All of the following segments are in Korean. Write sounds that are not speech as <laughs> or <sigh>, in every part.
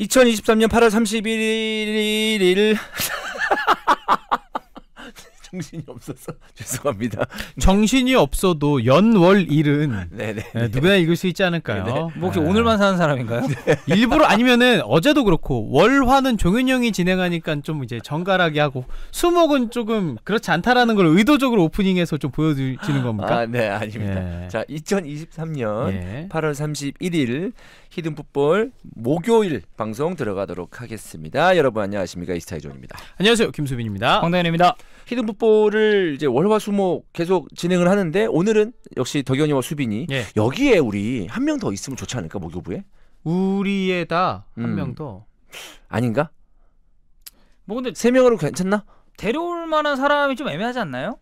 2023년 8월 31일 정신이 없어서 <laughs> 죄송합니다. 정신이 없어도 연월 일은 네, 네, 네, 네. 누구나 읽을 수 있지 않을까요? 네네. 아. 뭐 혹시 네. 오늘만 사는 사람인가요? 네. <laughs> 일부러 아니면은 어제도 그렇고 월화는 종현형이 진행하니까 좀 이제 정갈하게 하고 수목은 조금 그렇지 않다라는 걸 의도적으로 오프닝에서 좀 보여드리는 겁니까? 아, 네, 아닙니다. 자, 2023년 8월 31일 히든 풋볼 목요일 방송 들어가도록 하겠습니다. 여러분 안녕하십니까 이스타이존입니다. 안녕하세요 김수빈입니다. 황다현입니다. 히든 풋볼을 이제 월화수목 계속 진행을 하는데 오늘은 역시 덕현이와 수빈이 예. 여기에 우리 한 명 더 있으면 좋지 않을까 목요부에? 우리에다 한명 음. 더. 아닌가? 뭐 근데 세 명으로 괜찮나? 데려올 만한 사람이 좀 애매하지 않나요?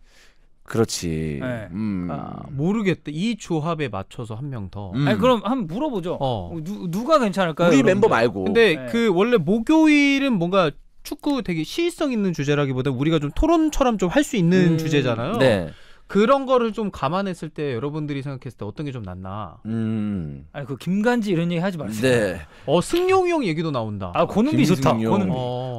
그렇지. 네. 음. 아, 모르겠다. 이 조합에 맞춰서 한 명 더. 음. 아니 그럼 한번 물어보죠. 어. 누, 누가 괜찮을까요? 우리 멤버 말고. 근데 네. 그 원래 목요일은 뭔가 축구 되게 시의성 있는 주제라기보다 우리가 좀 토론처럼 좀 할 수 있는 음. 주제잖아요. 네. 그런 거를 좀 감안했을 때 여러분들이 생각했을 때 어떤 게 좀 낫나? 음. 아니 그 김간지 이런 얘기 하지 마세요. 네. 어 승용이 형 얘기도 나온다. 아 고는비 좋다. 고는비.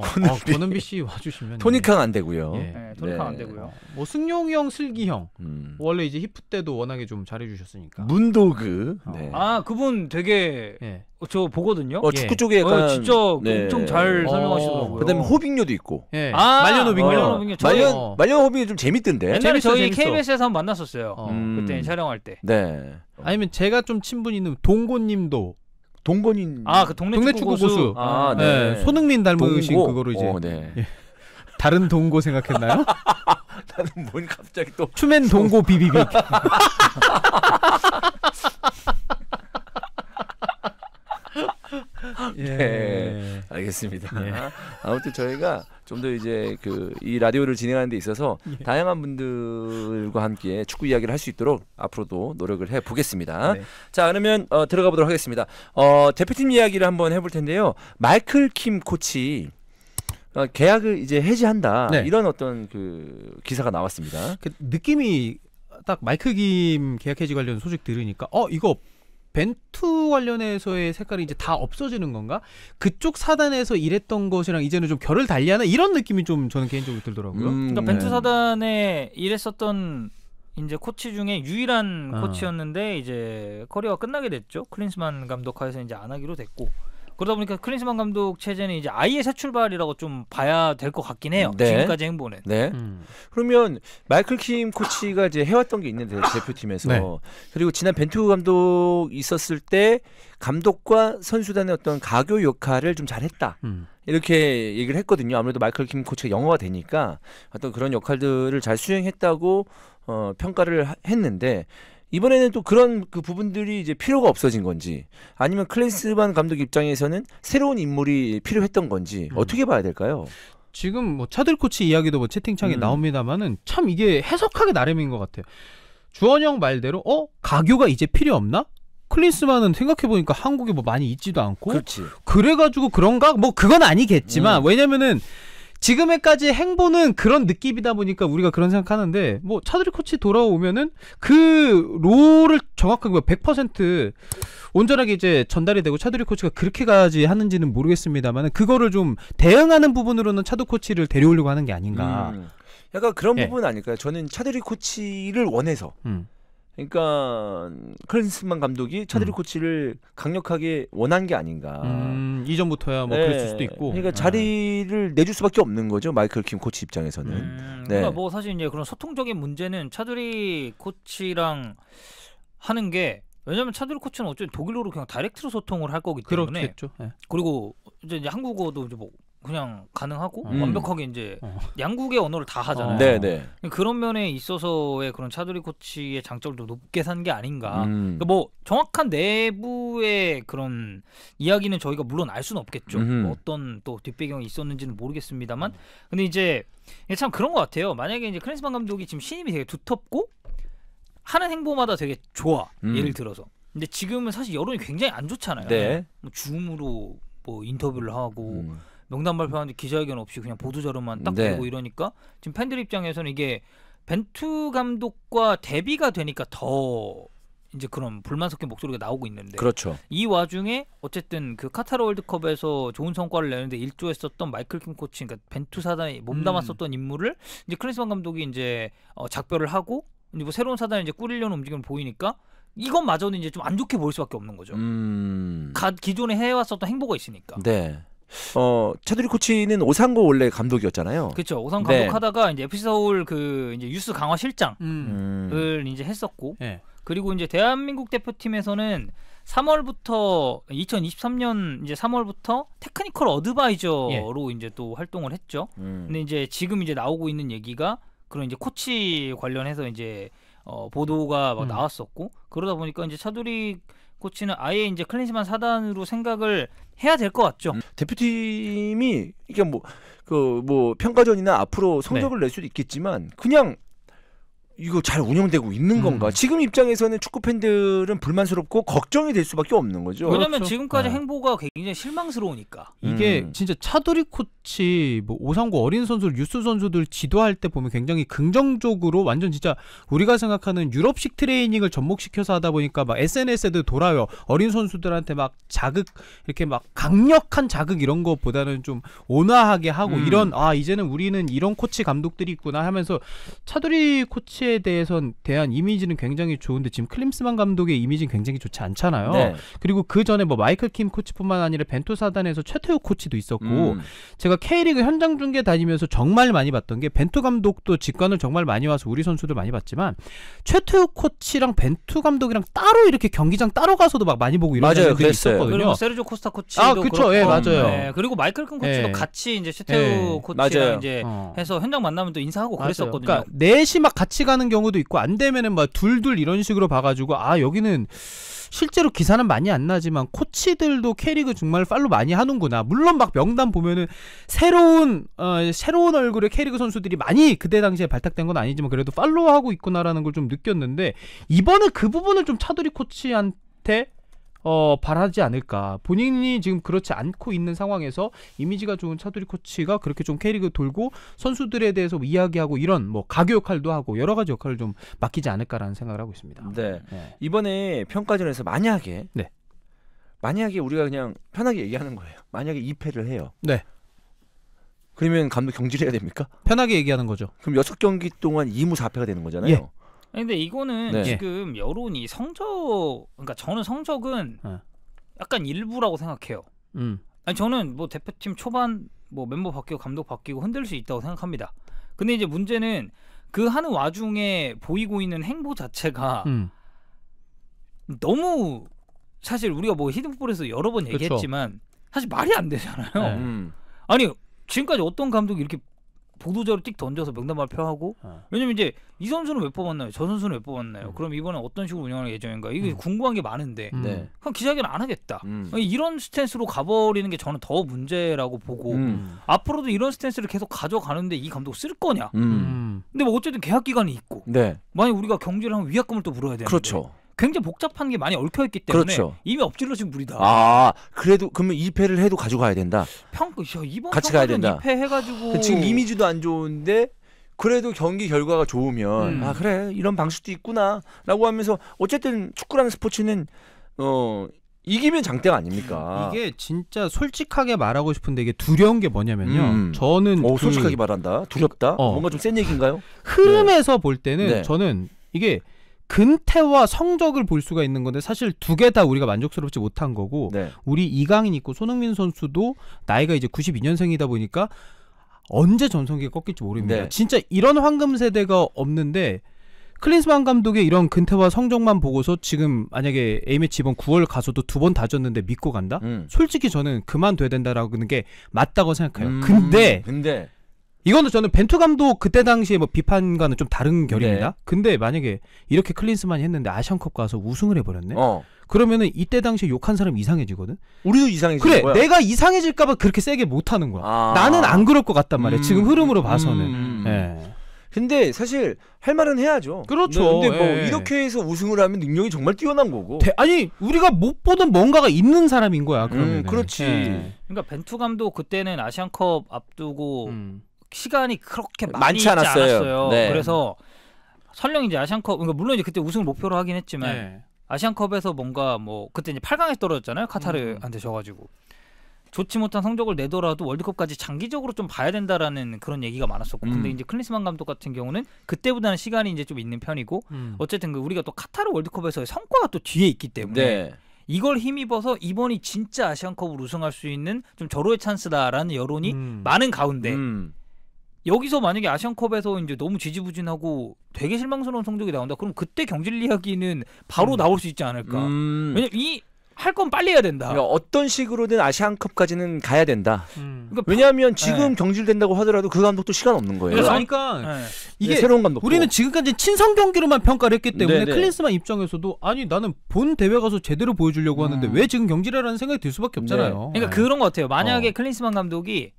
고는비. 고는비 씨 와주시면 토니카는안 되고요. 예. 네, 토니카 네. 안 되고요. 뭐 승용이 형, 슬기 형 음. 원래 이제 히프 때도 워낙에 좀 잘해주셨으니까. 문도그. 어. 네. 아 그분 되게 예. 저 보거든요. 어, 축구 예. 쪽에 어, 약간 어, 진짜 네. 엄청 잘 어. 설명하시더라고요. 그다음에 호빙료도 있고. 예. 아, 말년 호빙요. 말년 호빙요. 저희 말년 어. 말년 호빙이 좀 재밌던데. 옛날에 재밌어, 저희 재밌어. KBS에서 한번 만났었어요. 어. 음. 그때 촬영할 때. 네. 아니면 제가 좀 친분 있는 동고님도 동건인 아그 동네, 동네, 축구, 고수, 고수. 아, 네. 네. 손흥민 닮으신 동고? 그거로 이제 오, 어, 네. 예. 다른 동고 생각했나요? 나는 <laughs> 뭔 갑자기 또 추맨 동고 비비빅 <laughs> <laughs> 예. 네, 알겠습니다. 예. 아무튼 저희가 좀 더 이제 그 이 라디오를 진행하는 데 있어서 예. 다양한 분들과 함께 축구 이야기를 할 수 있도록 앞으로도 노력을 해 보겠습니다. 네. 자, 그러면 어, 들어가 보도록 하겠습니다. 어, 대표팀 이야기를 한번 해볼 텐데요. 마이클 킴 코치 어, 계약을 이제 해지한다 네. 이런 어떤 그 기사가 나왔습니다. 그 느낌이 딱마이클김 계약 해지 관련 소식 들으니까 어 이거 벤투 관련해서의 색깔이 이제 다 없어지는 건가? 그쪽 사단에서 일했던 것이랑 이제는 좀 결을 달리하나 이런 느낌이 좀 저는 개인적으로 들더라고요. 음, 그러니까 벤투 네. 사단에 일했었던 이제 코치 중에 유일한 아. 코치였는데 이제 커리어가 끝나게 됐죠. 클린스만 감독하에서 이제 안 하기로 됐고. 그러다 보니까 클린스만 감독 체제는 이제 아예 새 출발이라고 좀 봐야 될 것 같긴 해요. 네. 지금까지 행보는. 네. 음. 그러면 마이클 킴 코치가 이제 해왔던 게 있는데 아. 대표팀에서 네. 그리고 지난 벤투 감독 있었을 때 감독과 선수단의 어떤 가교 역할을 좀 잘했다. 음. 이렇게 얘기를 했거든요. 아무래도 마이클 킴 코치가 영어가 되니까 어떤 그런 역할들을 잘 수행했다고 어, 평가를 했는데 이번에는 또 그런 그 부분들이 이제 필요가 없어진 건지 아니면 클린스만 감독 입장에서는 새로운 인물이 필요했던 건지 음. 어떻게 봐야 될까요? 지금 뭐 차들 코치 이야기도 뭐 채팅창에 음. 나옵니다만은 참 이게 해석하기 나름인 것 같아요. 주원영 말대로 어 가교가 이제 필요 없나? 클린스만은 생각해보니까 한국에 뭐 많이 있지도 않고 그렇지. 그래가지고 그런가 뭐 그건 아니겠지만 음. 왜냐면은 지금에까지 행보는 그런 느낌이다 보니까 우리가 그런 생각하는데 뭐 차드리 코치 돌아오면은 그 롤을 정확하게 100% 뭐 온전하게 이제 전달이 되고 차드리 코치가 그렇게까지 하는지는 모르겠습니다만 그거를 좀 대응하는 부분으로는 차드 코치를 데려오려고 하는 게 아닌가. 음. 약간 그런 예. 부분 아닐까요? 저는 차드리 코치를 원해서. 음. 그러니까 클린스만 감독이 차드리 음. 코치를 강력하게 원한 게 아닌가. 음. 이전부터야 뭐 네. 그랬을 수도 있고. 그러니까 네. 자리를 내줄 수밖에 없는 거죠 마이클 킴 코치 입장에서는. 음, 네. 그러니까 뭐 사실 이제 그런 소통적인 문제는 차두리 코치랑 하는 게 왜냐면 차두리 코치는 어쨌든 독일어로 그냥 다이렉트로 소통을 할 거기 때문에. 그렇겠죠. 네. 그리고 이제 한국어도 이제 뭐 그냥 가능하고 음. 완벽하게 이제 어. 양국의 언어를 다 하잖아요. 어. 그런 면에 있어서의 그런 차두리 코치의 장점도 높게 산 게 아닌가. 음. 그러니까 뭐 정확한 내부의 그런 이야기는 저희가 물론 알 수는 없겠죠. 뭐 어떤 또 뒷배경이 있었는지는 모르겠습니다만, 근데 이제 참 그런 것 같아요. 만약에 이제 크랜스만 감독이 지금 신임이 되게 두텁고 하는 행보마다 되게 좋아. 음. 예를 들어서. 근데 지금은 사실 여론이 굉장히 안 좋잖아요. 네. 뭐 줌으로 뭐 인터뷰를 하고 음. 명단 발표하는데 기자회견 없이 그냥 보도자료만 딱 네. 고 이러니까 지금 팬들 입장에서는 이게 벤투 감독과 대비가 되니까 더 이제 그런 불만 섞인 목소리가 나오고 있는데 그렇죠. 이 와중에 어쨌든 그 카타르 월드컵에서 좋은 성과를 내는데 일조했었던 마이클 킴 코치 그러니까 벤투 사단이 몸담았었던 음. 인물을 이제 크리스만 감독이 이제 어, 작별을 하고 이제 뭐 새로운 사단을 이제 꾸리려는 움직임을 보이니까 이것마저는 이제 좀 안 좋게 보일 수밖에 없는 거죠. 음. 가, 기존에 해왔었던 행보가 있으니까. 네. 어 차두리 코치는 오상고 원래 감독이었잖아요. 그렇죠. 오상 감독하다가 네. 이제 FC 서울 그 이제 유스 강화 실장을 음. 음. 이제 했었고 네. 그리고 이제 대한민국 대표팀에서는 3월부터 2023년 이제 3월부터 테크니컬 어드바이저로 예. 이제 또 활동을 했죠. 음. 근데 이제 지금 이제 나오고 있는 얘기가 그런 이제 코치 관련해서 이제 어, 보도가 막 음. 나왔었고 그러다 보니까 이제 차두리 코치는 아예 이제 클린스만 사단으로 생각을 해야 될 것 같죠. 음. 대표팀이 이게 뭐 그뭐 그 뭐 평가전이나 앞으로 성적을 네. 낼 수도 있겠지만 그냥 이거 잘 운영되고 있는 건가? 음. 지금 입장에서는 축구 팬들은 불만스럽고 걱정이 될 수밖에 없는 거죠. 왜냐면 그렇죠. 지금까지 네. 행보가 굉장히 실망스러우니까. 이게 음. 진짜 차두리 코치, 뭐 오상구 어린 선수, 유스 선수들 지도할 때 보면 굉장히 긍정적으로 완전 진짜 우리가 생각하는 유럽식 트레이닝을 접목시켜서 하다 보니까 막 SNS에도 돌아요. 어린 선수들한테 막 자극 이렇게 막 강력한 자극 이런 것보다는 좀 온화하게 하고 음. 이런 아 이제는 우리는 이런 코치 감독들이 있구나 하면서 차두리 코치 첼시에 대해선 대한 이미지는 굉장히 좋은데 지금 클림스만 감독의 이미지는 굉장히 좋지 않잖아요. 네. 그리고 그 전에 뭐 마이클 킴 코치뿐만 아니라 벤토 사단에서 최태우 코치도 있었고 음. 제가 K리그 현장 중계 다니면서 정말 많이 봤던 게 벤토 감독도 직관을 정말 많이 와서 우리 선수들 많이 봤지만 최태우 코치랑 벤투 감독이랑 따로 이렇게 경기장 따로 가서도 막 많이 보고 이런 맞아요, 그게 있었거든요. 그리고 뭐 세르조 코스타 코치도 아, 그렇죠. 예, 맞아요. 네. 그리고 마이클 킴 코치도 예. 같이 이제 최태우 예. 코치랑 맞아요. 이제 어. 해서 현장 만나면 또 인사하고 맞아요. 그랬었거든요. 그러니까 넷이 막 같이 가 하는 경우도 있고 안 되면은 막 둘둘 이런 식으로 봐가지고 아 여기는 실제로 기사는 많이 안 나지만 코치들도 캐리그 정말 팔로 많이 하는구나. 물론 막 명단 보면은 새로운 어, 새로운 얼굴의 캐리그 선수들이 많이 그때 당시에 발탁된 건 아니지만 그래도 팔로우하고 있구나라는 걸 좀 느꼈는데 이번에 그 부분을 좀 차두리 코치한테 어, 바라지 않을까. 본인이 지금 그렇지 않고 있는 상황에서 이미지가 좋은 차두리 코치가 그렇게 좀 캐릭을 돌고 선수들에 대해서 이야기하고 이런 뭐 가교 역할도 하고 여러 가지 역할을 좀 맡기지 않을까라는 생각을 하고 있습니다. 네. 네. 이번에 평가전에서 만약에 네. 만약에 우리가 그냥 편하게 얘기하는 거예요. 만약에 2패를 해요. 네. 그러면 감독 경질해야 됩니까? 편하게 얘기하는 거죠. 그럼 여섯 경기 동안 2무 4패가 되는 거잖아요. 예. 근데 이거는 네. 지금 여론이 성적 그러니까 저는 성적은 네. 약간 일부라고 생각해요. 음. 아니 저는 뭐 대표팀 초반 뭐 멤버 바뀌고 감독 바뀌고 흔들 수 있다고 생각합니다. 근데 이제 문제는 그 하는 와중에 보이고 있는 행보 자체가 음. 너무 사실 우리가 뭐 히든볼에서 풋 여러 번 그렇죠. 얘기했지만 사실 말이 안 되잖아요. 네. 음. 아니 지금까지 어떤 감독이 이렇게 보도자료 찍 던져서 명단 발표하고 어. 왜냐면 이제 이 선수는 왜 뽑았나요? 저 선수는 왜 뽑았나요? 음. 그럼 이번에 어떤 식으로 운영할 예정인가? 이게 음. 궁금한 게 많은데 음. 네. 그냥 기자회견 안 하겠다. 음. 이런 스탠스로 가버리는 게 저는 더 문제라고 보고 음. 앞으로도 이런 스탠스를 계속 가져가는데 이 감독 쓸 거냐? 음. 근데 뭐 어쨌든 계약 기간이 있고 네. 만약 우리가 경질를 하면 위약금을 또 물어야 되는데 그렇죠. 굉장히 복잡한 게 많이 얽혀 있기 때문에 그렇죠. 이미 엎질러진 물이다. 아 그래도 그러면 2패를 해도 가져가야 된다. 평 야, 이번 같이 가야 된다. 2패 해가지고 지금 이미지도 안 좋은데 그래도 경기 결과가 좋으면 음. 아 그래 이런 방식도 있구나라고 하면서 어쨌든 축구라는 스포츠는 어 이기면 장대 아닙니까? 이게 진짜 솔직하게 말하고 싶은데 이게 두려운 게 뭐냐면요. 음. 저는 오, 어, 그... 솔직하게 말한다. 두렵다. 어. 뭔가 좀 센 얘기인가요? 흐름에서 네. 볼 때는 네. 네. 저는 이게 근태와 성적을 볼 수가 있는 건데 사실 두 개 다 우리가 만족스럽지 못한 거고 네. 우리 이강인 있고 손흥민 선수도 나이가 이제 92년생이다 보니까 언제 전성기가 꺾일지 모릅니다. 네. 진짜 이런 황금 세대가 없는데 클린스만 감독의 이런 근태와 성적만 보고서 지금 만약에 A매치 이번 9월 가서도 두 번 다졌는데 믿고 간다? 음. 솔직히 저는 그만 돼야 된다라고 하는 게 맞다고 생각해요. 음. 근데, 근데 이거는 저는 벤투 감독 그때 당시에 뭐 비판과는 좀 다른 네. 결입니다. 네. 근데 만약에 이렇게 클린스만이 했는데 아시안컵 가서 우승을 해버렸네. 어. 그러면은 이때 당시에 욕한 사람 이상해지거든. 우리도 이상해지 그래, 거야. 내가 이상해질까봐 그렇게 세게 못하는 거야. 아. 나는 안 그럴 것 같단 말이야. 음. 지금 흐름으로 음, 봐서는. 음, 음. 예. 근데 사실 할 말은 해야죠. 그렇죠. 근 네, 근데 뭐 예. 이렇게 해서 우승을 하면 능력이 정말 뛰어난 거고. 대, 아니 우리가 못 보던 뭔가가 있는 사람인 거야. 그러면 음, 그렇지. 예. 그러니까 벤투 감도 그때는 아시안컵 앞두고. 음. 시간이 그렇게 많이 지 않았어요. 네. 그래서 설령 이제 아시안컵 그러니까 물론 이제 그때 우승을 목표로 하긴 했지만 네. 아시안컵에서 뭔가 뭐 그때 이제 8강에 떨어졌잖아요. 카타르한테 져가지고 좋지 못한 성적을 내더라도 월드컵까지 장기적으로 좀 봐야 된다라는 그런 얘기가 많았었고 음. 근데 이제 클린스만 감독 같은 경우는 그때보다는 시간이 이제 좀 있는 편이고 음. 어쨌든 그 우리가 또 카타르 월드컵에서의 성과가 또 뒤에 있기 때문에 네. 이걸 힘입어서 이번이 진짜 아시안컵을 우승할 수 있는 좀 절호의 찬스다라는 여론이 음. 많은 가운데 음. 여기서 만약에 아시안컵에서 이제 너무 지지부진하고 되게 실망스러운 성적이 나온다. 그럼 그때 경질 이야기는 바로 음. 나올 수 있지 않을까? 음. 왜냐이 할 건 빨리 해야 된다. 그러니까 어떤 식으로든 아시안컵까지는 가야 된다. 음. 그러니까 왜냐하면 지금 네. 경질된다고 하더라도 그 감독도 시간 없는 거예요. 그러니까, 그렇죠? 그러니까 네. 이게 새로운 감독. 우리는 지금까지 친선 경기로만 평가를 했기 네, 때문에 네네. 클린스만 입장에서도 아니 나는 본 대회 가서 제대로 보여주려고 음. 하는데 왜 지금 경질해라는 생각이 들 수밖에 없잖아요. 네. 그러니까 그런 것 같아요. 만약에 어. 클린스만 감독이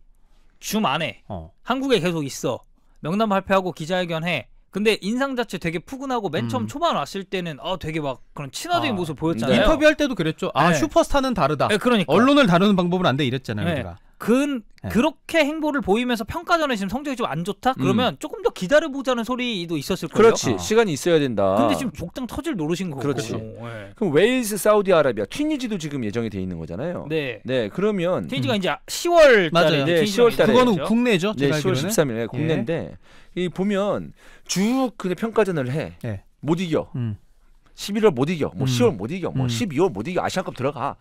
줌 안에 어. 한국에 계속 있어. 명단 발표하고 기자회견해. 근데 인상 자체 되게 푸근하고 맨 처음 음. 초반 왔을 때는 어 되게 막 그런 친화적인 아, 모습 보였잖아요. 네. 인터뷰할 때도 그랬죠. 아 네. 슈퍼스타는 다르다. 네, 그러니까. 언론을 다루는 방법은 안 돼 이랬잖아요. 네. 그 네. 그렇게 행보를 보이면서 평가전에 지금 성적이 좀 안 좋다? 음. 그러면 음. 조금 더 기다려 보자는 소리도 있었을 거예요. 그렇지. 아. 시간이 있어야 된다. 근데 지금 족당 터질 노릇인 거고. 그렇지. 네. 그럼 웨일스, 사우디아라비아, 튀니지도 지금 예정이 돼 있는 거잖아요. 네. 네. 그러면 튀니지가 음. 이제 10월 달에 맞아요. 네, 10월 달에 그거 국내죠. 네, 10월 예. 13일에 국내인데 이 보면 쭉 그냥 평가전을 해. 네. 못 이겨. 음. 11월 못 이겨. 뭐 음. 10월 못 이겨. 뭐 음. 12월 못 이겨. 아시안컵 들어가.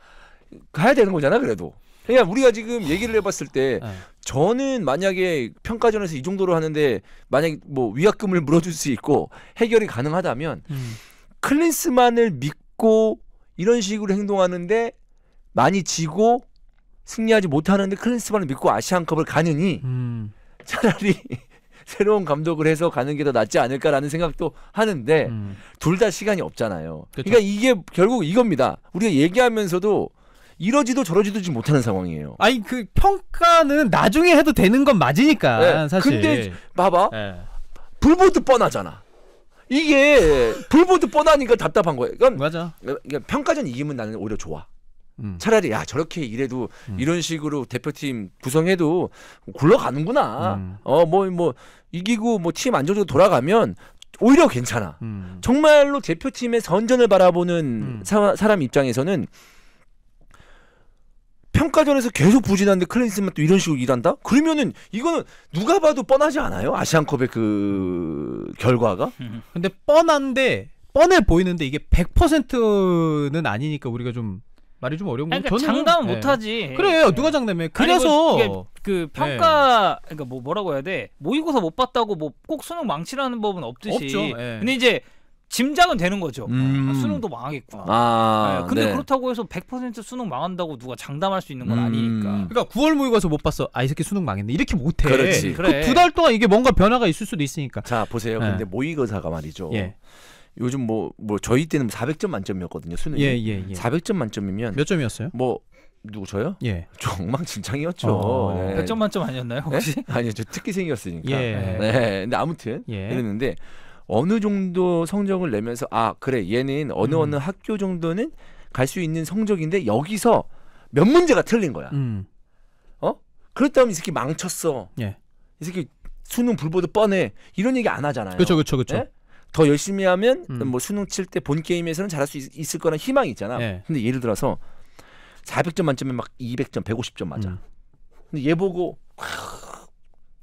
가야 되는 거잖아, 그래도. 그러니까 우리가 지금 얘기를 해봤을 때 예. 저는 만약에 평가전에서 이 정도로 하는데 만약에 뭐 위약금을 물어줄 수 있고 해결이 가능하다면 음. 클린스만을 믿고 이런 식으로 행동하는데 많이 지고 승리하지 못하는데 클린스만을 믿고 아시안컵을 가느니 음. 차라리 <laughs> 새로운 감독을 해서 가는 게 더 낫지 않을까라는 생각도 하는데 음. 둘다 시간이 없잖아요. 그쵸. 그렇죠. 그러니까 이게 결국 이겁니다. 우리가 얘기하면서도 이러지도 저러지도 못하는 상황이에요. 아니 그 평가는 나중에 해도 되는 건 맞으니까 네. 사실. 근데 봐봐 네. 불보듯 뻔하잖아. 이게 불보듯 뻔하니까 답답한 거예요. 그러 맞아. 그러니까 평가전 이기면 나는 오히려 좋아. 음. 차라리 야 저렇게 일해도 음. 이런 식으로 대표팀 구성해도 굴러가는구나. 음. 어뭐뭐 뭐 이기고 뭐 팀 안정적으로 돌아가면 오히려 괜찮아. 음. 정말로 대표팀의 선전을 바라보는 음. 사, 람 입장에서는 평가전에서 계속 부진하는데 클린스만 또 이런 식으로 일한다? 그러면은 이거는 누가 봐도 뻔하지 않아요? 아시안컵의 그 결과가? 근데 뻔한데 뻔해 보이는데 이게 100%는 아니니까 우리가 좀 말이 좀 어려운 거. 그러니까 저는 장담 네. 못하지. 그래 예. 누가 장담해? 그래서 뭐 그 네. 평가 그러니까 뭐 뭐라고 해야 돼? 모의고사 못 봤다고 뭐 꼭 수능 망치라는 법은 없듯이. 없죠. 예. 근데 이제 짐작은 되는 거죠. 음. 아, 수능도 망하겠구나. 아, 네. 근데 네. 그렇다고 해서 100% 수능 망한다고 누가 장담할 수 있는 건 음. 아니니까. 그러니까 9월 모의고사 못 봤어. 아이 새끼 수능 망했네. 이렇게 못해. 그렇지. 그래. 그 두달 동안 이게 뭔가 변화가 있을 수도 있으니까. 자 보세요. 네. 근데 모의고사가 말이죠. 예. 요즘 뭐뭐 뭐 저희 때는 400점 만점이었거든요 수능이. 예, 예, 예. 400점 만점이면 몇 점이었어요? 뭐 누구 저요? 예. 엉망진창이었죠. <laughs> 어, 네. 100점 만점 아니었나요 네? 혹시? 네? <laughs> 아니요, 저 특기생이었으니까. 예. 네. 네. 근데 아무튼 예. 이랬는데 어느 정도 성적을 내면서 아 그래 얘는 어느 음. 어느 학교 정도는 갈 수 있는 성적인데 여기서 몇 문제가 틀린 거야. 음. 어? 그렇다면 이 새끼 망쳤어. 예. 이 새끼 수능 불보듯 뻔해. 이런 얘기 안 하잖아요. 그렇죠, 그렇죠, 그렇죠. 더 열심히 하면 음. 뭐 수능 칠 때 본 게임에서는 잘할 수 있, 을 거란 희망이 있잖아. 네. 근데 예를 들어서 400점 만점에 막 200점, 150점 맞아. 음. 근데 얘 보고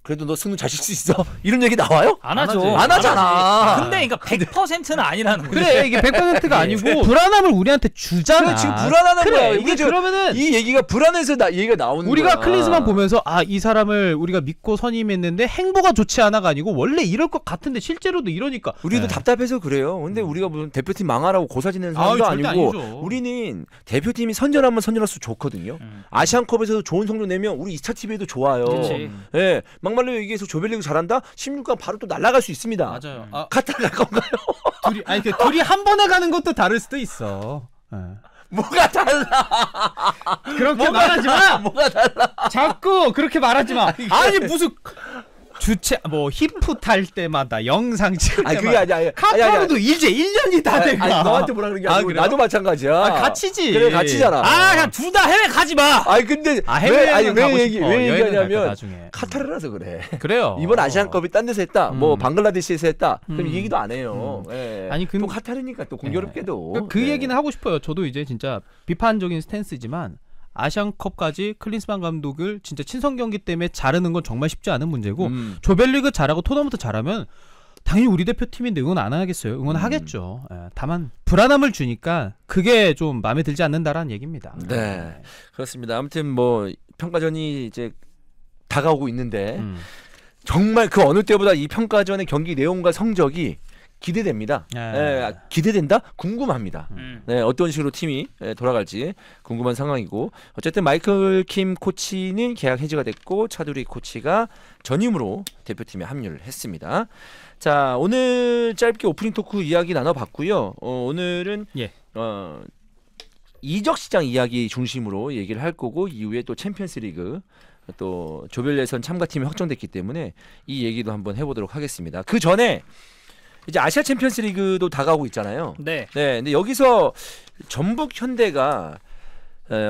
그래도 너승잘자수 있어? <laughs> 이런 얘기 나와요? 안 하죠. 안 하잖아. 근데 그러니까 100%는 아니라는 거지. 그래 이게 100%가 <laughs> 예. 아니고 불안함을 우리한테 주잖아. 그래, 지금 불안하는 다 그래, 거야. 이게 지금 그러면은 이 얘기가 불안해서 나 얘기가 나오는 우리가 거야. 클린스만 보면서 아 이 사람을 우리가 믿고 선임했는데 행보가 좋지 않아가 아니고 원래 이럴 것 같은데 실제로도 이러니까 우리도 네. 답답해서 그래요. 근데 우리가 무슨 대표팀 망하라고 고사지는 사람도 아 아니고 아니죠. 우리는 대표팀이 선전하면 선전할수 록 좋거든요. 음. 아시안컵에서도 좋은 성적 내면 우리 이차타 TV에도 좋아요. 예. 네. 막 막말로 얘기해서 조별리그 잘한다? 16강 바로 또 날아갈 수 있습니다. 맞아요. 음. 아, 카타르 건가요? <laughs> 둘이 아니 그 둘이 한 번에 가는 것도 다를 수도 있어. 네. 뭐가 달라? 그렇게 뭐가 말하지 마. 뭐가 달라? 자꾸 그렇게 말하지 마. <laughs> 아니 무슨 주체뭐 히프 탈 때마다 영상 찍을 아니, 때마다 아니, 아니, 카카오도 이제 1년이 다 돼가 너한테 뭐라 그런 게 아, 아니고 아, 나도 마찬가지야 아, 같이지 그래 같이잖아 아둘 다 해외 가지 마 아니 근데 아, 왜 아니 왜 얘기 싶어. 왜 얘기하냐면 카타르라서 그래 그래요 <laughs> 이번 아시안컵이 딴 데서 했다 뭐 음. 뭐 방글라데시에서 했다 그럼 음. 얘기도 안 해요 음. 예. 아니 근데 또 카타르니까 또 공교롭게도 그 예. 그 얘기는 하고 싶어요 저도 이제 진짜 비판적인 스탠스지만 아시안컵까지 클린스만 감독을 진짜 친선 경기 때문에 자르는 건 정말 쉽지 않은 문제고 음. 조별리그 잘하고 토너먼트 잘하면 당연히 우리 대표팀인데 응원 안 하겠어요. 응원하겠죠. 음. 예, 다만 불안함을 주니까 그게 좀 마음에 들지 않는다라는 얘기입니다. 네. 네. 그렇습니다. 아무튼 뭐 평가전이 이제 다가오고 있는데 음. 정말 그 어느 때보다 이 평가전의 경기 내용과 성적이 기대됩니다. 예. 예, 기대된다? 궁금합니다. 음. 네, 어떤 식으로 팀이 예, 돌아갈지 궁금한 상황이고 어쨌든 마이클 킴 코치는 계약 해지가 됐고 차두리 코치가 전임으로 대표팀에 합류를 했습니다. 자, 오늘 짧게 오프닝 토크 이야기 나눠봤고요. 어, 오늘은 예. 어, 이적 시장 이야기 중심으로 얘기를 할 거고 이후에 또 챔피언스리그 또 조별 예선 참가팀이 확정됐기 때문에 이 얘기도 한번 해보도록 하겠습니다. 그 전에 이제 아시아 챔피언스 리그도 다가오고 있잖아요. 네. 네. 근데 여기서 전북 현대가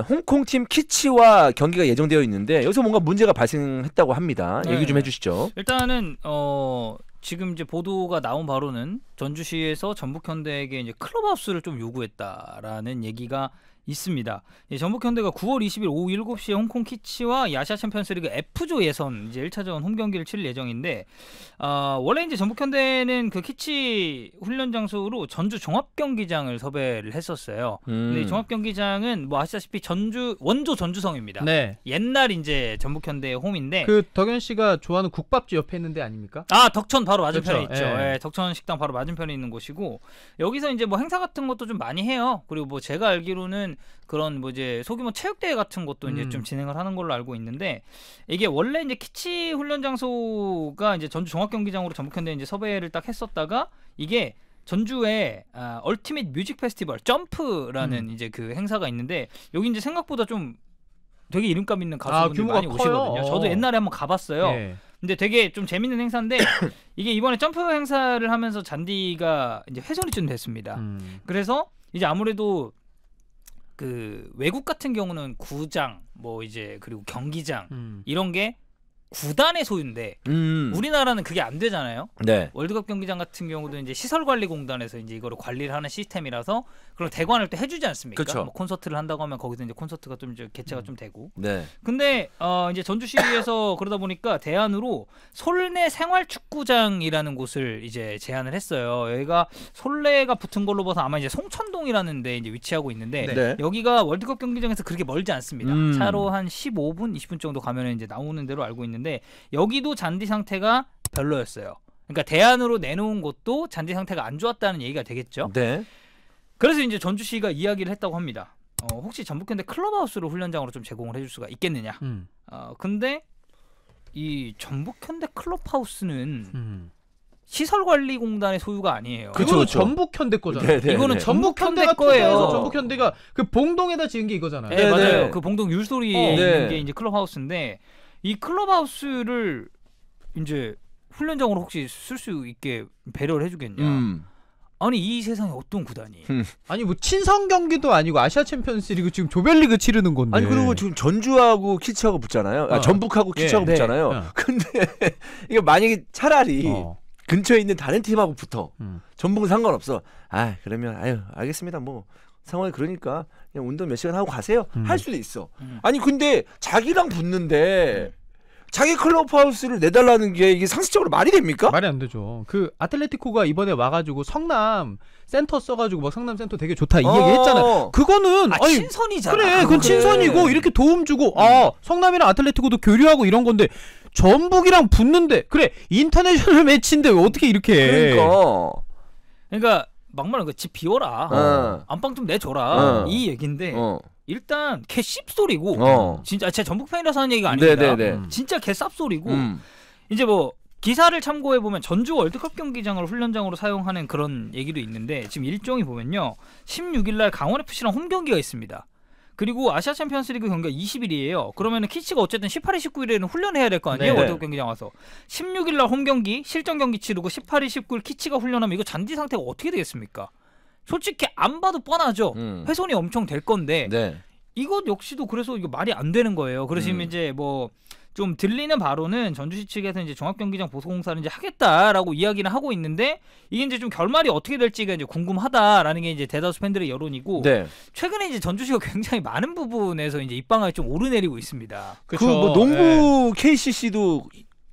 홍콩 팀 키치와 경기가 예정되어 있는데 여기서 뭔가 문제가 발생했다고 합니다. 네. 얘기 좀 해주시죠. 일단은 어, 지금 이제 보도가 나온 바로는 전주시에서 전북현대에게 이제 클럽하우를좀 요구했다라는 얘기가 있습니다. 예, 전북현대가 9월 20일 오후 7시에 홍콩 키치와 야시아 챔피언스리그 F조 예선 이제 1차전 홈 경기를 치를 예정인데 어, 원래 이제 전북현대는 그 키치 훈련 장소로 전주 종합 경기장을 섭외를 했었어요. 음. 근데 종합 경기장은 뭐 아시다시피 전주 원조 전주성입니다. 네. 옛날 이제 전북현대의 홈인데 그 덕현 씨가 좋아하는 국밥집 옆에 있는데 아닙니까? 아 덕천 바로 맞은편에 그렇죠. 있죠. 예. 예, 덕천 식당 바로 맞은편에 있는 곳이고 여기서 이제 뭐 행사 같은 것도 좀 많이 해요. 그리고 뭐 제가 알기로는 그런 뭐 이제 소규모 체육대회 같은 것도 이제 좀 음. 진행을 하는 걸로 알고 있는데 이게 원래 이제 키치 훈련 장소가 이제 전주 종합경기장으로 전북현대 이제 섭외를 딱 했었다가 이게 전주에 아, 얼티밋 뮤직 페스티벌 점프라는 음. 이제 그 행사가 있는데 여기 이제 생각보다 좀 되게 이름값 있는 아, 가수분들 아, 많이 커요. 오시거든요. 저도 옛날에 한번 가봤어요. 예. 근데 되게 좀 재밌는 행사인데 <coughs> 이게 이번에 점프 행사를 하면서 잔디가 이제 훼손이 좀 됐습니다. 음. 그래서 이제 아무래도 그 외국 같은 경우는 구장 뭐 이제 그리고 경기장 음. 이런 게 구단의 소유인데 음. 우리나라는 그게 안 되잖아요. 네. 월드컵 경기장 같은 경우도 이제 시설관리공단에서 이제 이거를 관리를 하는 시스템이라서 그런 대관을 또 해주지 않습니까? 그쵸. 뭐 콘서트를 한다고 하면 거기서 이제 콘서트가 좀 이제 개최가 음. 좀 되고. 네. 근데 어 이제 전주시에서 <laughs> 그러다 보니까 대안으로 솔내 생활축구장이라는 곳을 이제 제안을 했어요. 여기가 솔내가 붙은 걸로 봐서 아마 이제 송천동이라는데 이제 위치하고 있는데 네. 네. 여기가 월드컵 경기장에서 그렇게 멀지 않습니다. 음. 차로 한 15분, 20분 정도 가면 이제 나오는 대로 알고 있는데. 있데 여기도 잔디 상태가 별로였어요. 그러니까 대안으로 내놓은 것도 잔디 상태가 안 좋았다는 얘기가 되겠죠. 네. 그래서 이제 전주시가 이야기를 했다고 합니다. 어, 혹시 전북현대 클럽하우스로 훈련장으로 좀 제공을 해줄 수가 있겠느냐. 음. 어, 근데 이 전북현대 클럽하우스는 음. 시설관리공단의 소유가 아니에요. 그쵸, 이거는 전북현대 거잖아요. 네네네. 네, 네. 이거는 전북현대 거예요. 전북현대가 그 봉동에다 지은 게 이거잖아요. 네, 네, 네. 맞아요. 그 봉동 율소리 어, 있는 게 이제 클럽하우스인데 이 클럽하우스를 이제 훈련장으로 혹시 쓸 수 있게 배려를 해주겠냐? 음. 아니 이 세상에 어떤 구단이? 음. 아니 뭐 친선 경기도 아니고 아시아 챔피언스리그 지금 조별리그 치르는 건데. 아니 그리고 지금 전주하고 키치하고 아, 어. 예. 네. 붙잖아요. 어. 아, 전북하고 키치하고 예, 붙잖아요. 네. 근데 <laughs> 이게 만약에 차라리 어. 근처에 있는 다른 팀하고 붙어. 음. 전북은 상관없어. 아 그러면 아유 알겠습니다. 뭐 상황이 그러니까 그냥 운동 몇 시간 하고 가세요. 음. 할 수도 있어. 음. 아니 근데 자기랑 붙는데 네. 자기 클럽하우스를 내달라는 게 이게 상식적으로 말이 됩니까? 말이 안 되죠. 그 아틀레티코가 이번에 와가지고 성남 센터 써가지고 막 성남 센터 되게 좋다 이 어. 얘기 했잖아요. 그거는 아, 아니, 친선이잖아. 그래, 아, 그건 그래. 친선이고 이렇게 도움 주고 아 음. 성남이랑 아틀레티코도 교류하고 이런 건데 전북이랑 붙는데 그래 인터내셔널 <laughs> 매치인데 어떻게 이렇게 그러니까. 그러니까 막말로 그집 비워라. 어. 안방 좀 내줘라. 어. 이 얘긴데 어. 일단 개 씹소리고 어. 진짜 제 아, 전북 팬이라서 하는 얘기가 네, 아닙니다. 네, 네. 음. 진짜 개 쌉소리고 음. 이제 뭐 기사를 참고해 보면 전주 월드컵 경기장을 훈련장으로 사용하는 그런 얘기도 있는데 지금 일정이 보면요. 16일 날 강원 FC랑 홈 경기가 있습니다. 그리고 아시아 챔피언스리그 경기가 20일이에요. 그러면 키치가 어쨌든 18일, 19일에는 훈련해야 될 거 아니에요. 네네. 월드컵 경기장 와서 16일 날홈 경기 실전 경기 치르고 18일, 19일 키치가 훈련하면 이거 잔디 상태가 어떻게 되겠습니까? 솔직히 안 봐도 뻔하죠. 음. 훼손이 엄청 될 건데 네. 이것 역시도 그래서 이거 말이 안 되는 거예요. 그러시면 음. 이제 뭐. 좀 들리는 바로는 전주시 측에서 이제 종합경기장 보수공사를 이제 하겠다라고 이야기를 하고 있는데 이게 이제 좀 결말이 어떻게 될지가 이제 궁금하다라는 게 이제 대다수 팬들의 여론이고 네. 최근에 이제 전주시가 굉장히 많은 부분에서 이제 입방을 좀 오르내리고 있습니다. 그 뭐 농구 네. KCC도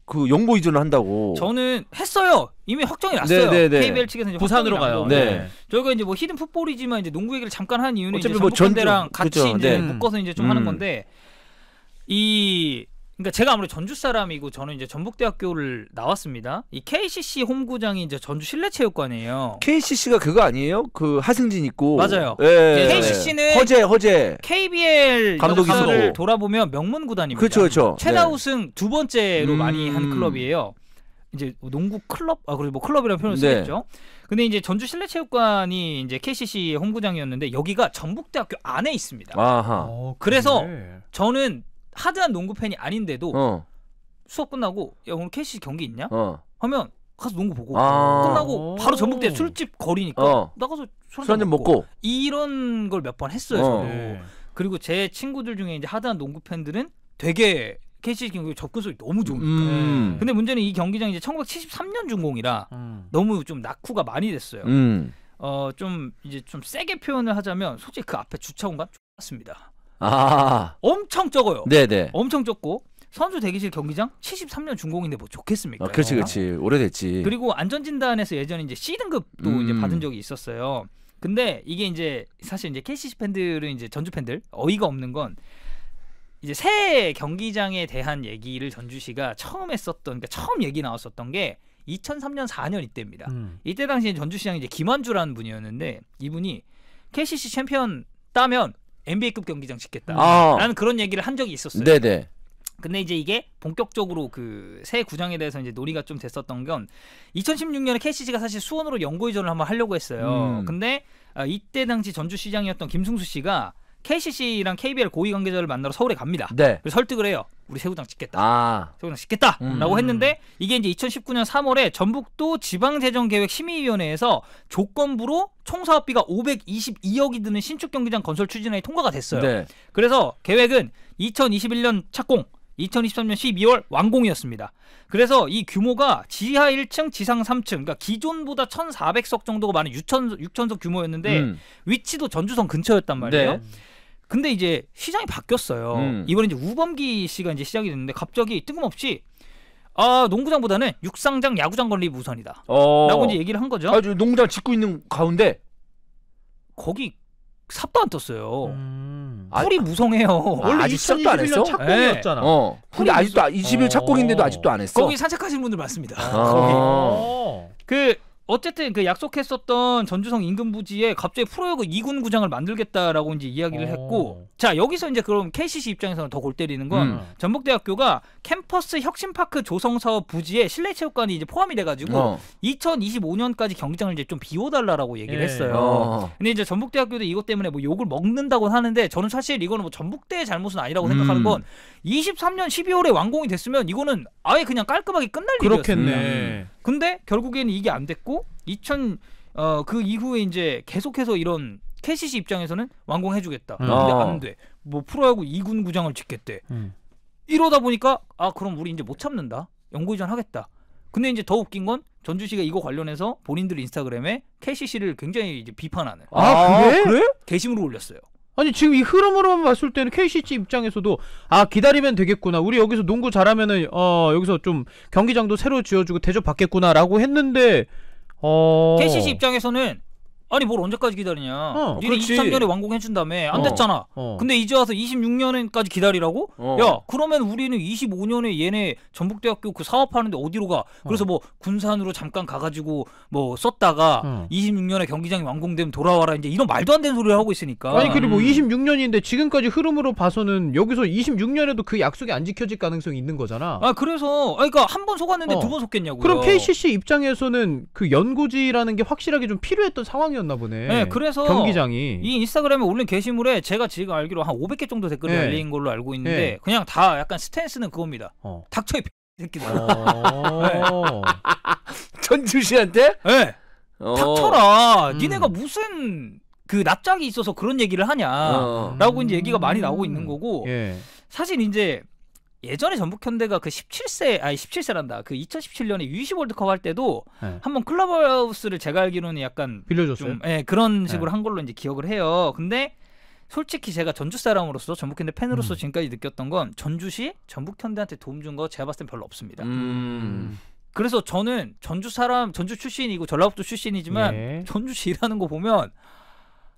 그 영보 이전을 한다고. 저는 했어요. 이미 확정이 났어요. 네네네. KBL 네, 네. 측에서 이제 부산으로 가요. 네. 저희가 이제 뭐 히든 풋볼이지만 이제 농구 얘기를 잠깐 한 이유는 이제 전뭐 전대랑 같이 네. 묶어서 이제 좀 음. 하는 건데 이 그러니까 제가 아무래도 전주 사람이고 저는 이제 전북대학교를 나왔습니다. 이 KCC 홈구장이 이제 전주 실내체육관이에요. KCC가 그거 아니에요? 그 하승진 있고 맞아요. 예. KCC는 허재 허재 KBL 감독이 돌아보면 명문 구단입니다. 그렇죠, 그렇죠. 최다 네. 우승 두 번째로 음... 많이 한 클럽이에요. 이제 농구 클럽 아 그리고 뭐 클럽이라는 표현을 네. 쓰겠죠. 근데 이제 전주 실내체육관이 이제 KCC 홈구장이었는데 여기가 전북대학교 안에 있습니다. 아하. 오, 어, 그래서 저는 하드한 농구 팬이 아닌데도 어. 수업 끝나고 야 오늘 캐시 경기 있냐? 어. 하면 가서 농구 보고 아 끝나고 바로 전북대 술집 거리니까 어. 나가서 술 한잔 먹고. 먹고. 이런 걸 몇 번 했어요. 어. 저도. 네. 그리고 제 친구들 중에 이제 하드한 농구 팬들은 되게 캐시 경기 접근성이 너무 좋으니까. 음. 근데 문제는 이 경기장이 이제 1973년 준공이라 음. 너무 좀 낙후가 많이 됐어요. 음. 어좀 이제 좀 세게 표현을 하자면 솔직히 그 앞에 주차 공간 좁았습니다. 아. 엄청 적어요. 네네. 엄청 적고 선수 대기실 경기장 73년 준공인데 뭐 좋겠습니까? 아, 그렇지 그렇지 오래됐지. 그리고 안전진단에서 예전에 이제 C 등급도 음. 이제 받은 적이 있었어요. 근데 이게 이제 사실 이제 KCC 팬들은 이제 전주 팬들 어이가 없는 건 이제 새 경기장에 대한 얘기를 전주시가 처음 했었던 그러니까 처음 얘기 나왔었던 게 2003년 4년 이때입니다. 음. 이때 당시에 전주시장 이제 김완주라는 분이었는데 이분이 KCC 챔피언 따면 NBA급 경기장 짓겠다. 아. 라는 그런 얘기를 한 적이 있었어요. 네네. 근데 이제 이게 본격적으로 그 새 구장에 대해서 이제 논의가 좀 됐었던 건 2016년에 캐시지가 사실 수원으로 연고 이전을 한번 하려고 했어요. 음. 근데 어, 이때 당시 전주시장이었던 김승수 씨가 KCC랑 KBL 고위 관계자를 만나러 서울에 갑니다. 네. 설득을 해요. 우리 새우장 짓겠다. 아. 새우장 짓겠다라고 음. 했는데 이게 이제 2019년 3월에 전북도 지방재정계획 심의위원회에서 조건부로 총사업비가 522억이 드는 신축 경기장 건설 추진안이 통과가 됐어요. 네. 그래서 계획은 2021년 착공, 2023년 12월 완공이었습니다. 그래서 이 규모가 지하 1층, 지상 3층, 그러니까 기존보다 1,400석 정도가 많은 6천 6천석 규모였는데 음. 위치도 전주성 근처였단 말이에요. 네. 근데 이제 시장이 바뀌었어요. 음. 이번에 이제 우범기 씨가 이제 시작이 됐는데 갑자기 뜬금없이 아 농구장보다는 육상장, 야구장 건립 우선이다. 어. 라고 이제 얘기를 한 거죠. 아 농구장 짓고 있는 가운데 거기 삽도 안 떴어요. 음. 풀이 아, 무성해요. 아, 원래 아, 직도안 했어? 착공이었잖아. 네. 어. 근데 아직도 21 착공인데도 어. 아직도 안 했어. 거기 산책하시는 분들 많습니다. 아. 거기. 어. 그 어쨌든 그 약속했었던 전주성 인근 부지에 갑자기 프로야구 2군 구장을 만들겠다라고 이제 이야기를 오. 어. 했고 자 여기서 이제 그럼 KCC 입장에서는 더 골 때리는 건 음. 전북대학교가 캠퍼스 혁신파크 조성 사업 부지에 실내 체육관이 이제 포함이 돼가지고 어. 2025년까지 경기장을 이제 좀 비워달라라고 얘기를 예. 했어요. 어. 근데 이제 전북대학교도 이것 때문에 뭐 욕을 먹는다고 하는데 저는 사실 이거는 뭐 전북대의 잘못은 아니라고 생각하는 음. 건 23년 12월에 완공이 됐으면 이거는 아예 그냥 깔끔하게 끝날 그렇겠네. 일이었습니다. 음. 근데 결국에는 이게 안 됐고 2000어그 이후에 이제 계속해서 이런 캐시시 입장에서는 완공해주겠다. 음. 근데 아. 안 돼. 뭐 프로야구 2군 구장을 짓겠대. 음. 이러다 보니까 아 그럼 우리 이제 못 참는다. 연구 이전 하겠다. 근데 이제 더 웃긴 건 전주시가 이거 관련해서 본인들 인스타그램에 캐시시를 굉장히 이제 비판하는. 아, 아 그래? 게시물을 올렸어요. 아니 지금 이 흐름으로만 봤을 때는 KCC 입장에서도 아 기다리면 되겠구나 우리 여기서 농구 잘하면은 어 여기서 좀 경기장도 새로 지어주고 대접 받겠구나 라고 했는데 어... KCC 입장에서는 아니 뭘 언제까지 기다리냐? 어, 니네 그렇 23년에 완공해준 다음에 안 어, 됐잖아. 어. 근데 이제 와서 26년까지 기다리라고? 어. 야 그러면 우리는 25년에 얘네 전북대학교 그 사업하는데 어디로 가? 그래서 어. 뭐 군산으로 잠깐 가가지고 뭐 썼다가 26년에 어. 경기장이 완공되면 돌아와라 이제 이런 말도 안 되는 소리를 하고 있으니까. 아니 그리고 뭐 음. 26년인데 지금까지 흐름으로 봐서는 여기서 26년에도 그 약속이 안 지켜질 가능성이 있는 거잖아. 아 그래서 아 그러니까 한 번 속았는데 두 번 속겠냐고. 그럼 KCC 입장에서는 그 연고지라는 게 확실하게 좀 필요했던 상황이었. 1 0이었나 보네. 네, 그래서 경기장이 이 인스타그램에 올린 게시물에 제가 지금 알기로 한 500개 정도 댓글이 네. 달린 걸로 알고 있는데 네. 그냥 다 약간 스탠스는 그겁니다. 어. 닥쳐이 새끼들. 어... <laughs> 네. <laughs> 전주 씨한테? 네. 어. 닥쳐라. 음. 니네가 무슨 그 납작이 있어서 그런 얘기를 하냐라고 어. 이제 얘기가 많이 나오고 있는 거고 예. 사실 이제 예전에 전북현대가 그 17세 아니 17세란다 그 2017년에 U20 월드컵 할 때도 네. 한번 클럽하우스를 제가 알기로는 약간 빌려줬어요. 좀, 예, 그런 네. 식으로 네. 한 걸로 이제 기억을 해요. 근데 솔직히 제가 전주 사람으로서 전북현대 팬으로서 음. 지금까지 느꼈던 건 전주시 전북현대한테 도움 준 거 제가 봤을 땐 별로 없습니다. 음. 그래서 저는 전주 사람 전주 출신이고 전라북도 출신이지만 예. 네. 전주시 일하는 거 보면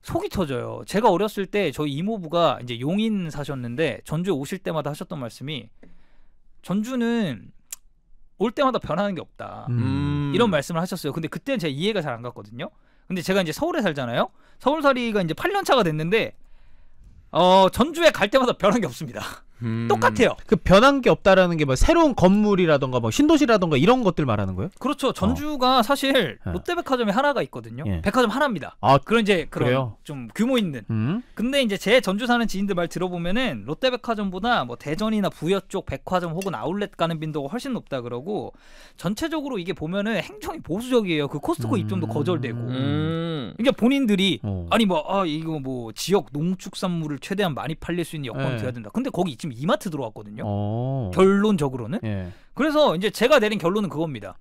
속이 터져요. 제가 어렸을 때 저희 이모부가 이제 용인 사셨는데 전주에 오실 때마다 하셨던 말씀이 전주는 올 때마다 변하는 게 없다. 음. 이런 말씀을 하셨어요. 근데 그때는 제가 이해가 잘 안 갔거든요. 근데 제가 이제 서울에 살잖아요. 서울살이가 이제 8년 차가 됐는데 어, 전주에 갈 때마다 변한 게 없습니다. 음... 똑같아요. 그 변한 게 없다라는 게 뭐 새로운 건물이라던가 뭐 신도시라던가 이런 것들 말하는 거예요? 그렇죠. 어. 전주가 어. 사실 예. 롯데백화점이 하나가 있거든요. 예. 백화점 하나입니다. 아, 그런 이제 그런 그래요? 좀 규모 있는. 음? 근데 이제 제 전주 사는 지인들 말 들어보면은 롯데백화점보다 뭐 대전이나 부여 쪽 백화점 혹은 아울렛 가는 빈도가 훨씬 높다 그러고 전체적으로 이게 보면은 행정이 보수적이에요. 그 코스트코 음... 입점도 거절되고. 음. 그러니까 본인들이 어. 아니 뭐 아 이거 뭐 지역 농축산물을 최대한 많이 팔릴 수 있는 여건을 예. 돼야 된다. 근데 거기 있지 지금 이마트 들어왔거든요. 오. 어. 결론적으로는. 예. 그래서 이제 제가 내린 결론은 그겁니다.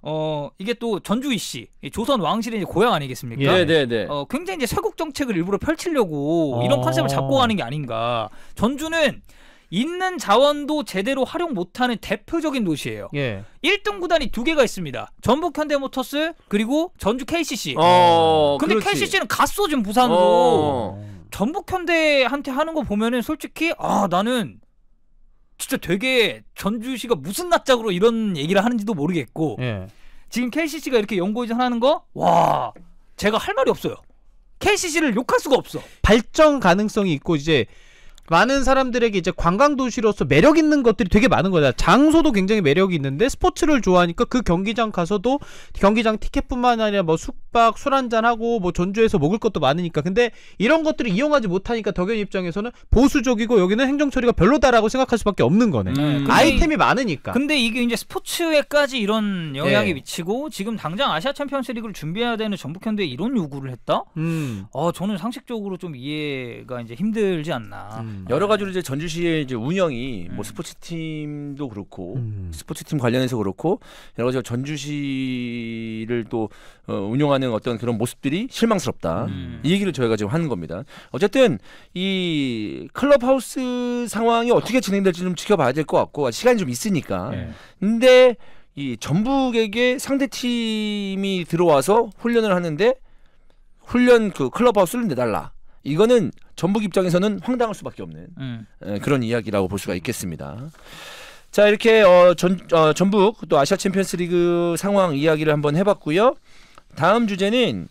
어 이게 또 전주희 씨 조선 왕실의 고향 아니겠습니까? 예. 네, 네, 네. 어 굉장히 이제 쇄국 정책을 일부러 펼치려고 어. 이런 컨셉을 잡고 가는 게 아닌가. 전주는 있는 자원도 제대로 활용 못하는 대표적인 도시예요. 예. 1등 구단이 두 개가 있습니다. 전북 현대모터스 그리고 전주 KCC. 어, 근데 그렇지. KCC는 갔어 지금 부산도 어. 전북 현대한테 하는 거 보면은 솔직히 아 나는 진짜 되게 전주시가 무슨 낯짝으로 이런 얘기를 하는지도 모르겠고 예. 지금 KCC가 이렇게 연고이전 하는 거 와 제가 할 말이 없어요. KCC를 욕할 수가 없어. 발전 가능성이 있고 이제 많은 사람들에게 이제 관광 도시로서 매력 있는 것들이 되게 많은 거다. 장소도 굉장히 매력이 있는데 스포츠를 좋아하니까 그 경기장 가서도 경기장 티켓뿐만 아니라 뭐 숙박 술 한잔 하고 뭐 전주에서 먹을 것도 많으니까. 근데 이런 것들을 이용하지 못하니까 덕현 입장에서는 보수적이고 여기는 행정 처리가 별로다라고 생각할 수밖에 없는 거네. 음. 아이템이 많으니까. 근데 이게 이제 스포츠에까지 이런 영향이 네. 미치고 지금 당장 아시아 챔피언스리그를 준비해야 되는 전북 현대 에 이런 요구를 했다. 음. 어 저는 상식적으로 좀 이해가 이제 힘들지 않나. 음. 음. 여러 가지로 이제 전주시의 이제 운영이 뭐 음. 스포츠 팀도 그렇고 음. 스포츠 팀 관련해서 그렇고 여러 가지로 전주시를 또 어, 운영하는 어떤 그런 모습들이 실망스럽다. 음. 이 얘기를 저희가 지금 하는 겁니다. 어쨌든 이 클럽하우스 상황이 어떻게 진행될지 좀 지켜봐야 될 것 같고 시간이 좀 있으니까. 네. 근데 이 전북에게 상대 팀이 들어와서 훈련을 하는데 훈련 그 클럽하우스를 내달라. 이거는 전북 입장에서는 황당할 수밖에 없는 음. 그런 이야기라고 볼 수가 있겠습니다. 자 이렇게 어, 전, 어, 전북 또 아시아 챔피언스리그 상황 이야기를 한번 해봤고요. 다음 주제는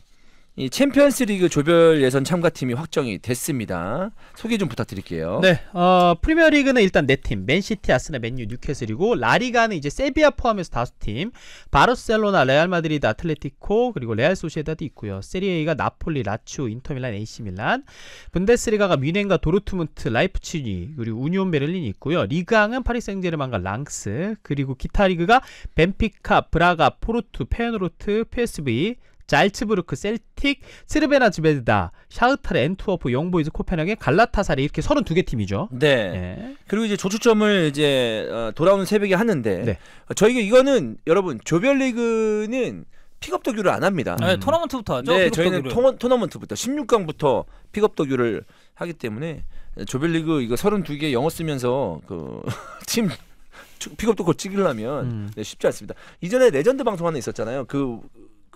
이 챔피언스 리그 조별 예선 참가팀이 확정이 됐습니다. 소개 좀 부탁드릴게요. 네, 어, 프리미어 리그는 일단 네 팀, 맨시티, 아스나 맨유, 뉴캐슬이고, 라리가는 이제 세비야 포함해서 다섯 팀, 바르셀로나, 레알 마드리드, 아틀레티코, 그리고 레알 소시에다도 있고요. 세리에가 이 나폴리, 라추, 인터밀란, 에이시밀란, 분데스리가가 뮌헨과 도르트문트, 라이프치니 그리고 우니온 베를린이 있고요. 리강은 파리 생제르만과 랑스, 그리고 기타 리그가 벤피카, 브라가, 포르투, 페노르트, PSV, 자, 츠부르크 셀틱, 스르베나 즈베드다, 샤흐타르, 엔투어프 영보이즈, 코펜하겐, 갈라타사리 이렇게 32개 팀이죠. 네. 네. 그리고 이제 조추점을 이제 어, 돌아오는 새벽에 하는데 네. 어, 저희가 이거는 여러분 조별리그는 픽업 도규를 안 합니다. 네, 음. 토너먼트부터 하죠. 네, 저희는 토 토너먼트부터 16강부터 픽업 도규를 하기 때문에 조별리그 이거 32개 영어 쓰면서 그 팀 <laughs> 픽업도 곧 찍으려면 음. 네, 쉽지 않습니다. 이전에 레전드 방송 하나 있었잖아요. 그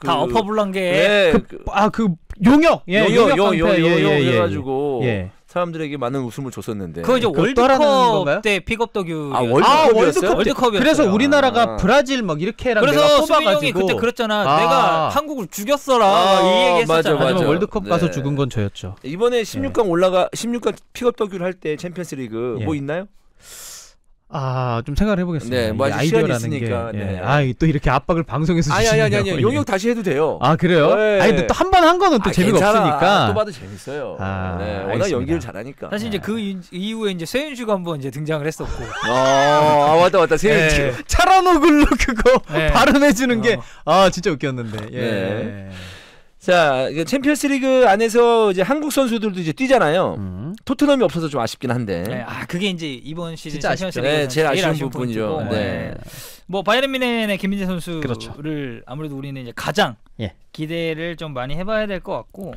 그, 다 엎어불란 게 아그 네. 그, 그, 아, 그 용역 예 용역 용역, 예, 용역 예, 예, 예. 해가지고 예. 사람들에게 많은 웃음을 줬었는데 그거 이제 그 월드컵 때 픽업더규 아, 아, 월드컵이었어요? 월드컵 그래서 우리나라가 아. 브라질 막 이렇게랑 그래서 뽑아가 그때 그랬잖아 아. 내가 한국을 죽였어라 아. 이 얘기 했었잖아 맞아, 맞아. 월드컵 가서 네. 죽은 건 저였죠 이번에 16강 올라가 16강 픽업더규를 할 때 챔피언스리그 뭐 있나요? 아, 좀 생각을 해보겠습니다. 네, 뭐 아직 시간이 있으니까. 게, 네, 예. 네. 아, 또 이렇게 압박을 방송에서 아니, 아니, 아니, 아니, 아니. 용역 다시 해도 돼요. 아, 그래요? 네. 아니, 근데 또 한 번 한 거는 또 아, 재미가 괜찮아. 없으니까. 아, 또 봐도 재밌어요. 아, 네, 워낙 알겠습니다. 연기를 잘하니까. 사실 이제 네. 그 이, 이후에 이제 세윤씨가 한번 이제 등장을 했었고. 아, <laughs> 아 맞다, 맞다. 세윤씨. 네. 차라노글로 그거 네. <laughs> 발언해주는 게, 어. 아, 진짜 웃겼는데. 예. 자, 그 챔피언스 리그 안에서 이제 한국 선수들도 이제 뛰잖아요. 음. 토트넘이 없어서 좀 아쉽긴 한데. 네, 아, 그게 이제 이번 시즌 챔피언스 리그 네, 제일 아쉬운, 아쉬운 부분이죠. 네. 네. 뭐 바이에른 뮌헨의 김민재 선수를 그렇죠. 아무래도 우리는 이제 가장 예. 기대를 좀 많이 해 봐야 될 것 같고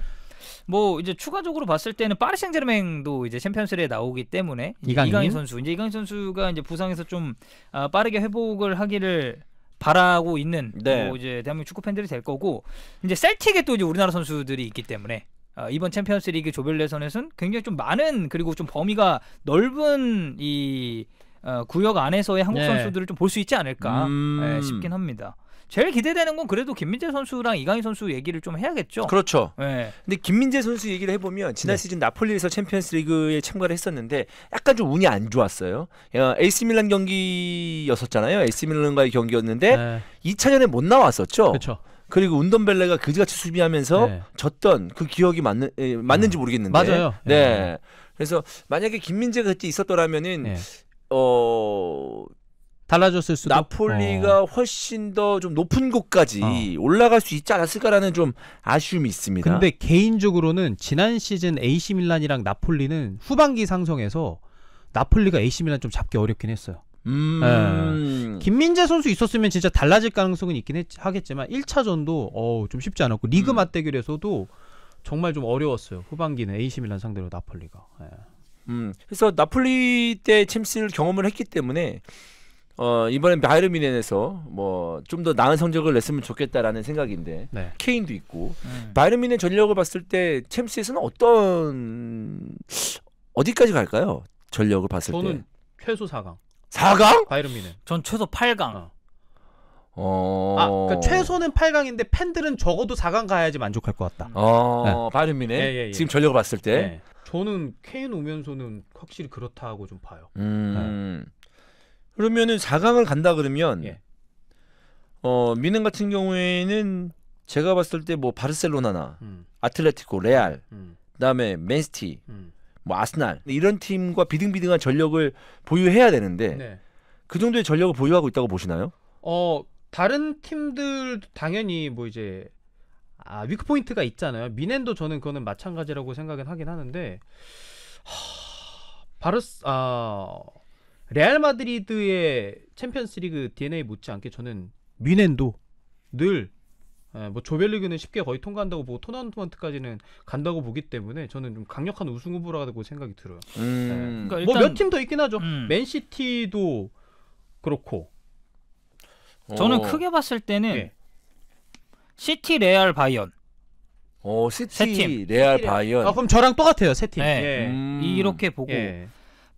뭐 이제 추가적으로 봤을 때는 파리 생제르맹도 이제 챔피언스리에 그 나오기 때문에 이강인? 이강인 선수 이제 이강인 선수가 이제 부상에서 좀 아, 빠르게 회복을 하기를 바라고 있는 네. 뭐 이제 대한민국 축구 팬들이 될 거고 이제 셀틱에 또 이제 우리나라 선수들이 있기 때문에 어, 이번 챔피언스리그 조별예선에서는 굉장히 좀 많은 그리고 좀 범위가 넓은 이 어, 구역 안에서의 한국 네. 선수들을 좀 볼 수 있지 않을까 음... 예, 싶긴 합니다. 제일 기대되는 건 그래도 김민재 선수랑 이강인 선수 얘기를 좀 해야겠죠. 그렇죠. 네. 근데 김민재 선수 얘기를 해보면 지난 네. 시즌 나폴리에서 챔피언스리그에 참가를 했었는데 약간 좀 운이 안 좋았어요. 에이스 밀란 경기였었잖아요. 에이스 밀란과의 경기였는데 네. 2차전에 못 나왔었죠. 그렇죠. 그리고 운던벨레가 그지같이 수비하면서 네. 졌던 그 기억이 맞는 에, 예, 맞는지 음. 모르겠는데 맞아요. 네. 네. 그래서 만약에 김민재가 그때 있었더라면은 네. 어. 달라졌을 수도 나폴리가 어. 훨씬 더 좀 높은 곳까지 어. 올라갈 수 있지 않았을까라는 좀 아쉬움이 있습니다. 근데 개인적으로는 지난 시즌 AC 밀란이랑 나폴리는 후반기 상승에서 나폴리가 AC 밀란 좀 잡기 어렵긴 했어요. 음... 네. 김민재 선수 있었으면 진짜 달라질 가능성은 있긴 했, 하겠지만 1차전도 어, 좀 쉽지 않았고 리그 음. 맞대결에서도 정말 좀 어려웠어요. 후반기는 AC 밀란 상대로 나폴리가. 네. 음, 그래서 나폴리 때 챔스를 경험을 했기 때문에 어, 이번엔 바이에른 미넨에서 뭐 좀 더 나은 성적을 냈으면 좋겠다라는 생각인데 네. 케인도 있고 음. 바이에른 미넨 전력을 봤을 때 챔스에서는 어떤 어디까지 갈까요? 전력을 봤을 때 저는 최소 4강. 4강? 바이에른 미넨. 전 최소 8강. 어. 어... 아, 그러니까 최소는 8강인데 팬들은 적어도 4강 가야지 만족할 것 같다. 어, 네. 바이에른 미네. 예, 예, 예. 지금 전력을 봤을 때. 네. 저는 케인 오면서는 확실히 그렇다고 좀 봐요. 음... 네. 그러면은 4강을 간다 그러면 예. 어 미넨 같은 경우에는 제가 봤을 때 뭐 바르셀로나나 음. 아틀레티코, 레알, 음. 그다음에 맨시티, 음. 뭐 아스날 이런 팀과 비등비등한 전력을 보유해야 되는데 네. 그 정도의 전력을 보유하고 있다고 보시나요? 어 다른 팀들 당연히 뭐 이제 아 위크 포인트가 있잖아요. 미넨도 저는 그거는 마찬가지라고 생각은 하긴 하는데 하... 바르스 아 레알 마드리드의 챔피언스리그 DNA 못지않게 저는 미넨도늘뭐 예, 조별리그는 쉽게 거의 통과한다고 보고 토너먼트까지는 간다고 보기 때문에 저는 좀 강력한 우승 후보라고 생각이 들어요. 음... 예. 그러니까 뭐몇 팀 더 있긴 하죠. 음... 맨시티도 그렇고. 저는 오... 어. 크게 봤을 때는 네. 시티, 레알, 바이언. 오, 어, 시티, 레알, 바이언. 아, 그럼 저랑 똑같아요, 세 팀. 네. 예. 음... 이렇게 보고. 예.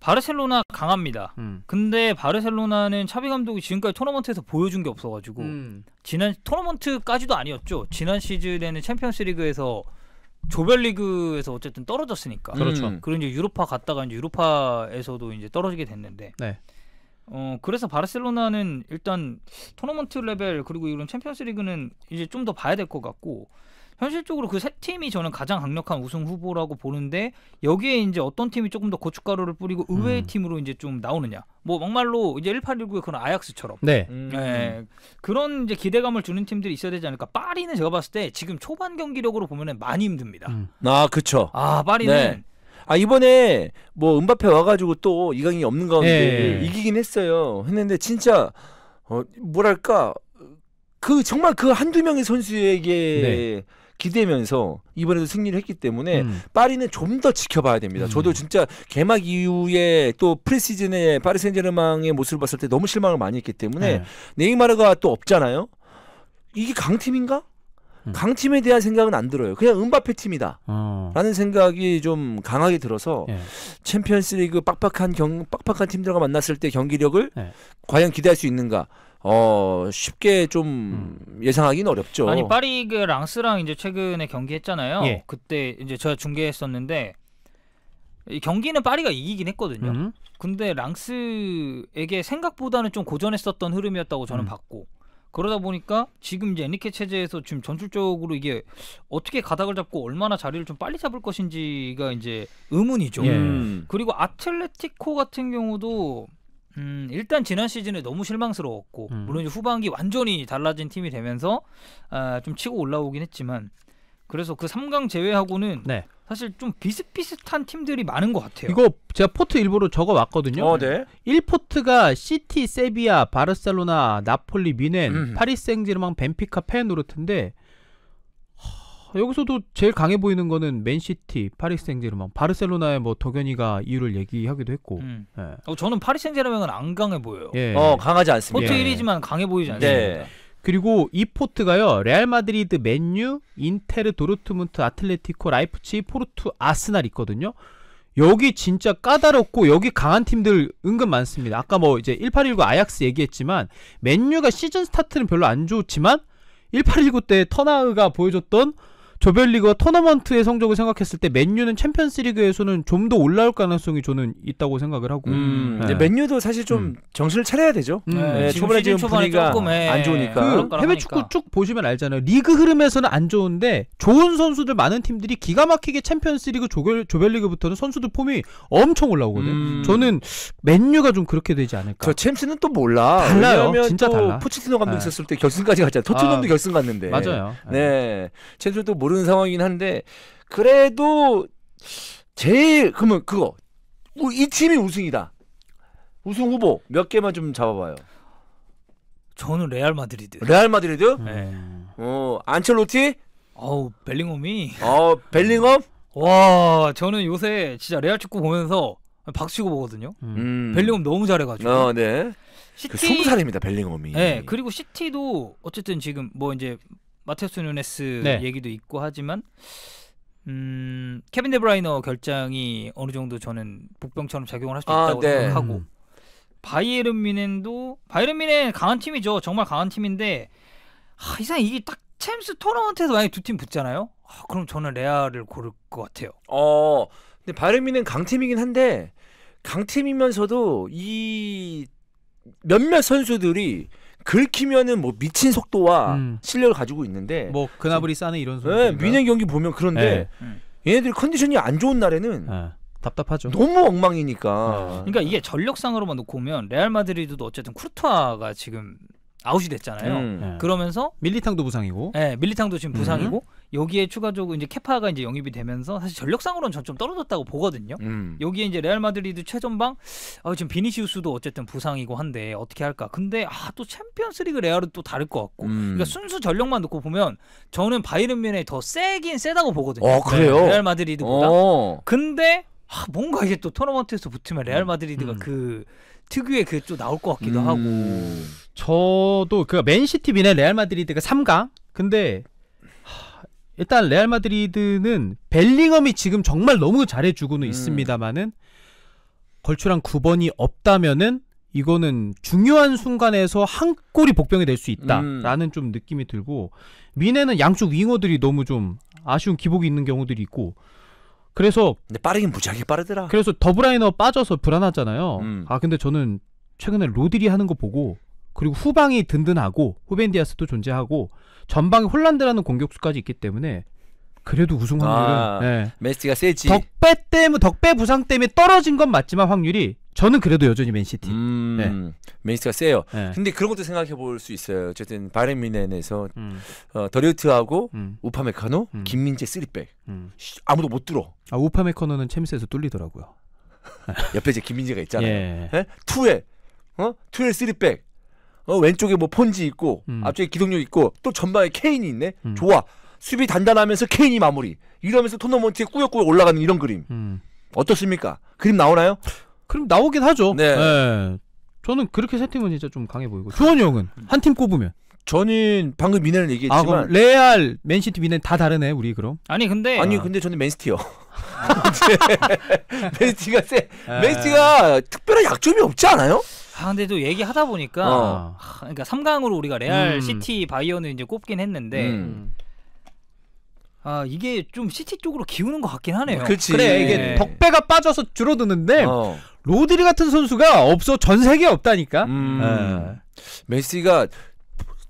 바르셀로나 강합니다. 음. 근데 바르셀로나는 차비 감독이 지금까지 토너먼트에서 보여준 게 없어가지고 음. 지난 토너먼트까지도 아니었죠. 지난 시즌에는 챔피언스리그에서 조별리그에서 어쨌든 떨어졌으니까. 음. 그렇죠. 음. 그리고 이제 유로파 갔다가 이제 유로파에서도 이제 떨어지게 됐는데. 네. 어 그래서 바르셀로나는 일단 토너먼트 레벨 그리고 이런 챔피언스리그는 이제 좀 더 봐야 될 것 같고 현실적으로 그 세 팀이 저는 가장 강력한 우승 후보라고 보는데 여기에 이제 어떤 팀이 조금 더 고춧가루를 뿌리고 의외의 음. 팀으로 이제 좀 나오느냐. 뭐 막말로 이제 1819의 그런 아약스처럼 네. 음. 네. 그런 이제 기대감을 주는 팀들이 있어야 되지 않을까. 파리는 제가 봤을 때 지금 초반 경기력으로 보면은 많이 힘듭니다. 음. 아, 그쵸. 아, 파리는 네. 아 이번에 뭐 은바페 와가지고 또 이강인이 없는 가운데 예. 이기긴 했어요. 했는데 진짜 어 뭐랄까 그 정말 그 한두 명의 선수에게 네. 기대면서 이번에도 승리를 했기 때문에 음. 파리는 좀 더 지켜봐야 됩니다. 음. 저도 진짜 개막 이후에 또 프리시즌에 파리 생제르맹의 모습을 봤을 때 너무 실망을 많이 했기 때문에 네. 네이마르가 또 없잖아요. 이게 강팀인가? 음. 강팀에 대한 생각은 안 들어요. 그냥 은바페 팀이다. 어. 라는 생각이 좀 강하게 들어서 예. 챔피언스 리그 빡빡한 경, 빡빡한 팀들과 만났을 때 경기력을 예. 과연 기대할 수 있는가? 어 쉽게 좀 음. 예상하기는 어렵죠. 아니 파리 그 랑스랑 이제 최근에 경기했잖아요. 예. 그때 이제 제가 중계했었는데 이 경기는 파리가 이기긴 했거든요. 음. 근데 랑스에게 생각보다는 좀 고전했었던 흐름이었다고 저는 음. 봤고 그러다 보니까 지금 이제 엔리케 체제에서 지금 전술적으로 이게 어떻게 가닥을 잡고 얼마나 자리를 좀 빨리 잡을 것인지가 이제 의문이죠. 예. 음. 그리고 아틀레티코 같은 경우도 음, 일단 지난 시즌에 너무 실망스러웠고 음. 물론 후반기 완전히 달라진 팀이 되면서 아, 좀 치고 올라오긴 했지만 그래서 그 3강 제외하고는 네. 사실 좀 비슷비슷한 팀들이 많은 것 같아요. 이거 제가 포트 일부러 적어 왔거든요. 어, 네. 1포트가 시티, 세비야, 바르셀로나, 나폴리, 미넨, 파리 생제르맹, 벤피카, 페노르트인데 여기서도 제일 강해 보이는 거는 맨시티, 파리 생제르맹, 바르셀로나의 뭐 도견이가 이유를 얘기하기도 했고. 음. 예. 어, 저는 파리 생제르맹은 안 강해 보여요. 예. 어 강하지 않습니다. 포트 1위지만 강해 보이지 네. 않습니다. 네. 그리고 이 포트가요. 레알 마드리드, 맨유, 인테르, 도르트문트, 아틀레티코, 라이프치, 포르투, 아스날 있거든요. 여기 진짜 까다롭고 여기 강한 팀들 은근 많습니다. 아까 뭐 이제 1819 아약스 얘기했지만 맨유가 시즌 스타트는 별로 안 좋지만 1819 때 터나흐가 보여줬던 조별리그 토너먼트의 성적을 생각했을 때 맨유는 챔피언스리그에서는 좀 더 올라올 가능성이 저는 있다고 생각을 하고. 음, 네. 맨유도 사실 좀 음. 정신을 차려야 되죠. 음. 네, 네 지금 초반에 지금 분위기가 조금, 예, 안 좋으니까. 그 해외 축구 쭉 보시면 알잖아요. 리그 흐름에서는 안 좋은데 좋은 선수들 많은 팀들이 기가 막히게 챔피언스리그 조별 조별리그부터는 선수들 폼이 엄청 올라오거든요. 음. 저는 맨유가 좀 그렇게 되지 않을까. 저 챔스는 또 몰라. 달라요. 진짜 달라. 포치티노 감독 네. 있었을 때 결승까지 갔잖아요. 토트넘도 아, 결승 갔는데. 맞아요. 네. 챔스도 모르는 상황이긴 한데 그래도 제일 그러면 그거 이 팀이 우승이다. 우승 후보 몇 개만 좀 잡아봐요. 저는 레알 마드리드. 레알 마드리드? 음. 네. 어 안첼로티? 어우 벨링엄이. 어 벨링엄? 와 저는 요새 진짜 레알 축구 보면서 박치고 보거든요. 음. 음. 벨링엄 너무 잘해가지고. 어 네. 시티 그 20살입니다 벨링엄이. 네 그리고 시티도 어쨌든 지금 뭐 이제 마테스 누네스 네. 얘기도 있고 하지만 음, 케빈 데브라이너 결장이 어느 정도 저는 복병처럼 작용을 할수 아, 있다고 아, 네. 생각하고 음. 바이에른 미넨도 바이에른 미넨 강한 팀이죠. 정말 강한 팀인데 아, 이상 이게 딱 챔스 토너먼트에서 만약 두팀 붙잖아요. 아, 그럼 저는 레아를 고를 것 같아요. 어, 근데 바이에른 미넨 강팀이긴 한데 강팀이면서도 이 몇몇 선수들이 긁히면은 뭐 미친 속도와 음. 실력을 가지고 있는데 뭐 그나불이 싸네 이런 소리. 네, 미네 경기 보면 그런데 네. 음. 얘네들 컨디션이 안 좋은 날에는 네. 답답하죠. 너무 엉망이니까. 그러니까 이게 전력상으로만 놓고 보면 레알 마드리드도 어쨌든 쿠르투아가 지금 아웃이 됐잖아요. 음. 네. 그러면서 밀리탕도 부상이고. 네, 밀리탕도 지금 음. 부상이고 음. 여기에 추가적으로 이제 캐파가 이제 영입이 되면서 사실 전력상으로는 전좀 떨어졌다고 보거든요. 음. 여기에 이제 레알 마드리드 최전방 아, 지금 비니시우스도 어쨌든 부상이고 한데 어떻게 할까? 근데 아, 또 챔피언스리그 레알은 또 다를 것 같고. 음. 그러니까 순수 전력만 놓고 보면 저는 바이른 면에 더 세긴 세다고 보거든요. 어, 그래요? 레알 마드리드보다. 어. 근데 아, 뭔가 이게 또 토너먼트에서 붙으면 레알 마드리드가 음. 그 특유의 그게 또 나올 것 같기도 음... 하고. 저도 그 맨시티 비네 레알 마드리드가 3강. 근데 일단 레알 마드리드는 벨링엄이 지금 정말 너무 잘해주고는 음. 있습니다만은 걸출한 9번이 없다면은 이거는 중요한 순간에서 한 골이 복병이 될 수 있다라는 음. 좀 느낌이 들고 미네는 양쪽 윙어들이 너무 좀 아쉬운 기복이 있는 경우들이 있고 그래서 근데 빠르긴 무지하게 빠르더라. 그래서 더블라이너 빠져서 불안하잖아요. 음. 아 근데 저는 최근에 로드리 하는 거 보고 그리고 후방이 든든하고 후벤디아스도 존재하고 전방에 홀란드라는 공격수까지 있기 때문에 그래도 우승 확률은 아, 예. 메시가 세지. 덕배 때문에 덕배 부상 때문에 떨어진 건 맞지만 확률이 저는 그래도 여전히 맨시티. 음, 네. 맨시티가 세요. 네. 근데 그런 것도 생각해 볼 수 있어요. 어쨌든 바이에른 뮌헨에서 음. 어, 더리우트하고 음. 우파메카노, 음. 김민재 쓰리백 음. 아무도 못 들어. 아 우파메카노는 챔스에서 뚫리더라고요. <laughs> 옆에 이제 김민재가 있잖아요. 예. 네? 예? 투에 어 투에 쓰리백 어 왼쪽에 뭐 폰지 있고 음. 앞쪽에 기동력 있고 또 전방에 케인이 있네. 좋아 수비 단단하면서 케인이 마무리 이러면서 토너먼트에 꾸역꾸역 올라가는 이런 그림. 어떻습니까? 그림 나오나요? 그럼 나오긴 하죠. 네. 네. 저는 그렇게 세 팀은 진짜 좀 강해 보이고. 주원이 형은 한 팀 꼽으면. 저는 방금 미네를 아, 얘기했지만 그 레알, 맨시티, 미넨 다 다르네 우리 그럼. 아니 근데 아니 근데 저는 맨시티요. <laughs> 맨시티가 세. 예. 맨시티가 특별한 약점이 없지 않아요? 아 근데 또 얘기하다 보니까 어. 하, 그러니까 3강으로 우리가 레알, 음. 시티, 바이언을 이제 꼽긴 했는데 음. 아 이게 좀 시티 쪽으로 기우는 것 같긴 하네요. 그치. 그래 이게 네. 덕배가 빠져서 줄어드는데 어. 로드리 같은 선수가 없어 전 세계에 없다니까. 음. 네. 메시가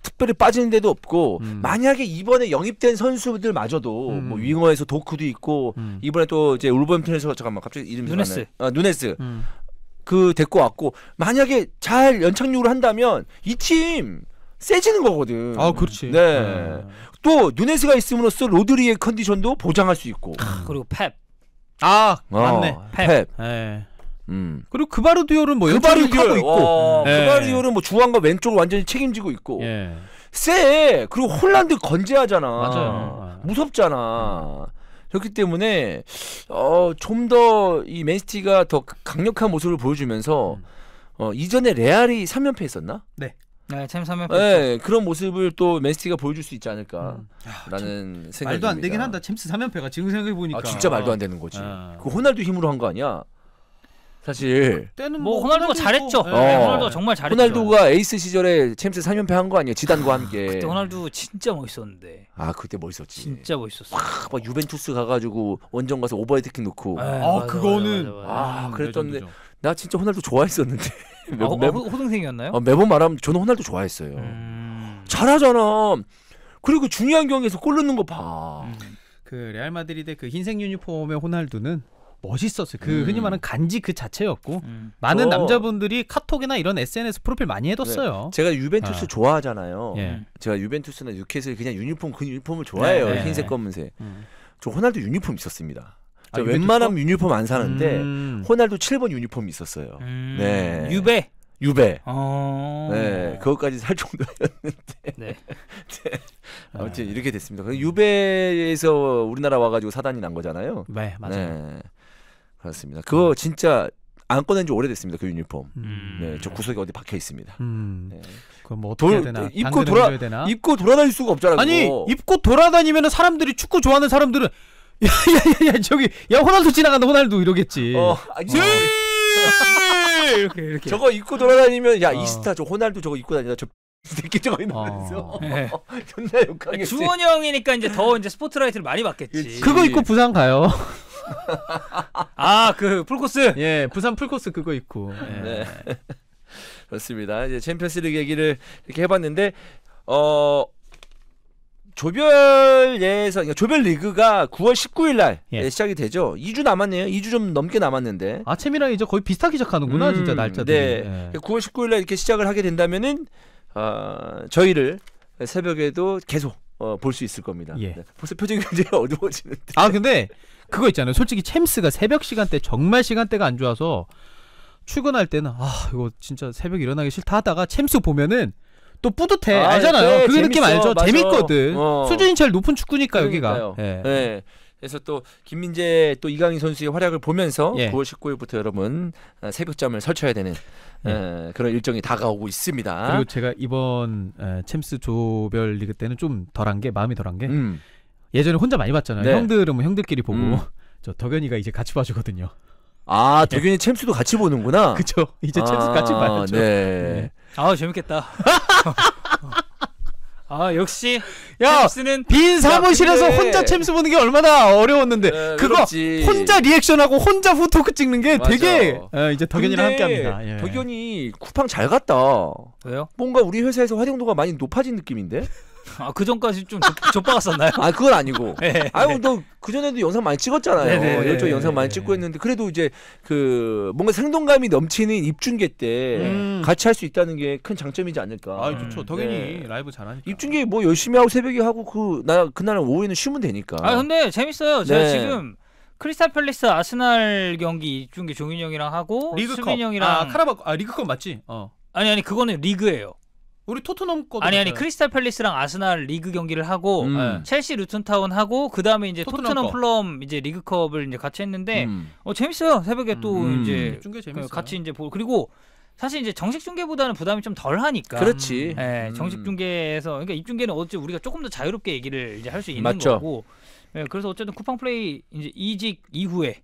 특별히 빠지는 데도 없고 음. 만약에 이번에 영입된 선수들마저도 음. 뭐 윙어에서 도크도 있고 음. 이번에 또 이제 울버햄튼에서 잠깐만 갑자기 이름이 누네스 아, 누네스 음. 그 데리고 왔고 만약에 잘 연착륙을 한다면 이 팀 세지는 거거든. 아 그렇지. 네. 네. 또 누네스가 있음으로써 로드리의 컨디션도 보장할 수 있고. 아, 그리고 펩. 아 맞네. 어, 펩. 펩. 네. 음. 그리고 그바르 듀얼은 뭐 그바르 듀얼 있고. 음. 그바르 듀얼은 뭐 중앙과 왼쪽을 완전히 책임지고 있고. 예. 세 그리고 홀란드 건재하잖아. 맞아요. 무섭잖아. 그렇기 때문에 어, 좀 더 이 맨시티가 더 강력한 모습을 보여주면서 음. 어, 이전에 레알이 3연패했었나? 네. 네, 참 3연패. 네, 예, 그런 모습을 또 맨시티가 보여줄 수 있지 않을까라는 음. 아, 생각이 말도 안 되긴 한다. 챔스 3연패가 지금 생각해 보니까. 아, 진짜 말도 안 되는 거지. 아. 그 호날두 힘으로 한 거 아니야? 사실 때는 뭐, 뭐 호날두가 잘했죠. 네. 어. 호날두가 정말 잘했죠. 호날두가 에이스 시절에 챔스 3연패 한 거 아니에요? 지단과 함께. 그때 호날두 진짜 멋있었는데. 아 그때 멋있었지. 진짜 멋있었어. 막, 막 유벤투스 가가지고 원정 가서 오버헤드킥 넣고. 에이, 아, 아 맞아, 그거는 맞아, 맞아, 아, 아 그랬던데 나 진짜 호날두 좋아했었는데. 매, 아, 호, 매, 호등생이었나요? 아, 매번 말하면 저는 호날두 좋아했어요. 음... 잘하잖아. 그리고 그 중요한 경기에서 골 넣는 거 봐. 음. 그 레알 마드리드 그 흰색 유니폼의 호날두는 멋있었어요. 그 음. 흔히 말하는 간지 그 자체였고 음. 많은 남자분들이 카톡이나 이런 SNS 프로필 많이 해뒀어요. 네. 제가 유벤투스 아. 좋아하잖아요. 예. 제가 유벤투스나 유켓을 그냥 유니폼 그 유니폼을 좋아해요. 네. 흰색 네. 검은색. 음. 저 호날두 유니폼 있었습니다. 아, 저 아, 웬만하면 유니폼 안 사는데 음. 호날두 7번 유니폼 있었어요. 음. 네. 유배. 유배. 어... 네, 그것까지 살 정도였는데. <laughs> 네. 네. 아무튼 아. 이렇게 됐습니다. 그 유배에서 우리나라 와가지고 사단이 난 거잖아요. 네, 맞아요. 네. 그렇습니다. 그거 네. 진짜 안 꺼낸 지 오래됐습니다. 그 유니폼. 음. 네, 저 구석에 어디 박혀 있습니다. 음. 네. 그럼 뭐 어떻게 돌, 되나? 입고 돌아 되나? 입고 돌아다닐 수가 없잖아요. 아니 그거. 입고 돌아다니면 사람들이 축구 좋아하는 사람들은 야야야 <laughs> 저기 야 호날두 지나간다 호날두 이러겠지. 어, 아니, 어. <laughs> 이렇게 이렇게. 저거 입고 돌아다니면 야 어. 이스타 저 호날두 저거 입고 다니다 저 <laughs> 새끼 저거 이러면서 어. 네. 존나 욕하겠지. 주원 형이니까 이제 더 이제 스포트라이트를 많이 받겠지. 그거 입고 부산 가요. <laughs> 아, 그 풀코스. 예, 부산 풀코스 그거 있고. 예. 네. <laughs> 그렇습니다. 이제 챔피언스리그 얘기를 이렇게 해봤는데 어 조별 예선, 그 조별 리그가 9월 19일 날 예. 예. 시작이 되죠. 2주 남았네요. 2주 좀 넘게 남았는데. 아, 채미랑 이제 거의 비슷하게 시작하는구나, 음, 진짜 날짜들 네. 예. 9월 그러니까 19일 날 이렇게 시작을 하게 된다면은 어, 저희를 새벽에도 계속 어, 볼 수 있을 겁니다. 예. 네. 벌써 표정이 굉장히 <laughs> 어두워지는데. 아, 근데 그거 있잖아요. 솔직히 챔스가 새벽 시간대 정말 시간대가 안 좋아서 출근할 때는 아 이거 진짜 새벽 일어나기 싫다 하다가 챔스 보면은 또 뿌듯해 아, 알잖아요. 네, 그 느낌 알죠. 맞아. 재밌거든. 어. 수준이 제일 높은 축구니까 그러니까요. 여기가. 예. 네. 그래서 또 김민재 또 이강인 선수의 활약을 보면서 예. 9월 19일부터 여러분 새벽잠을 아, 설쳐야 되는 예. 에, 예, 그런 일정이 다가오고 있습니다. 그리고 제가 이번 에, 챔스 조별리그 때는 좀 덜한 게 마음이 덜한 게. 음. 예전에 혼자 많이 봤잖아요. 네. 형들은 뭐 형들끼리 보고 음. <laughs> 저 덕현이가 이제 같이 봐주거든요. 아 <laughs> 덕현이 챔스도 같이 보는구나. <laughs> 그쵸. 이제 챔스 아, 같이 봐야죠. 네. 아 재밌겠다. 아 역시 야, 챔스는 빈 사무실에서 야, 혼자 챔스 보는 게 얼마나 어려웠는데 네, 그거 그렇지. 혼자 리액션하고 혼자 후토크 찍는 게 맞아. 되게 어, 이제 덕현이랑 함께합니다. 예. 덕현이 쿠팡 잘 갔다. 왜요? 뭔가 우리 회사에서 활용도가 많이 높아진 느낌인데? 아, 그 전까지 좀 좆박았었나요? 아, 그건 아니고. <laughs> 네, 네, 아유, 너 그전에도 영상 많이 찍었잖아요. 네네, 여쪽 네, 네, 영상 많이 찍고 했는데 그래도 이제 그 뭔가 생동감이 넘치는 입중계 때 음. 같이 할 수 있다는 게 큰 장점이지 않을까. 아, 좋죠. 음. 연히 네. 라이브 잘하니까. 입중계 뭐 열심히 하고 새벽에 하고 그 나 그날 오후에는 쉬면 되니까. 아, 근데 재밌어요. 제가 네. 지금 크리스탈 팰리스 아스날 경기 중계 종인 형이랑 하고 리그컵. 형이랑 아, 카라바 아 리그컵 맞지? 어. 아니 아니 그거는 리그예요. 우리 토트넘 거 아니 아니 크리스탈 팰리스랑 아스날 리그 경기를 하고 음. 네. 첼시 루튼타운 하고 그 다음에 이제 토트넘, 토트넘 플럼 이제 리그컵을 이제 같이 했는데 음. 어 재밌어요 새벽에 음. 또 이제 음. 중계 그 재밌어요. 같이 이제 보고 그리고 사실 이제 정식 중계보다는 부담이 좀 덜하니까 그렇지 예, 정식 중계에서 그러니까 입중계는 어찌 우리가 조금 더 자유롭게 얘기를 이제 할 수 있는 맞죠. 거고 예, 그래서 어쨌든 쿠팡 플레이 이제 이직 이후에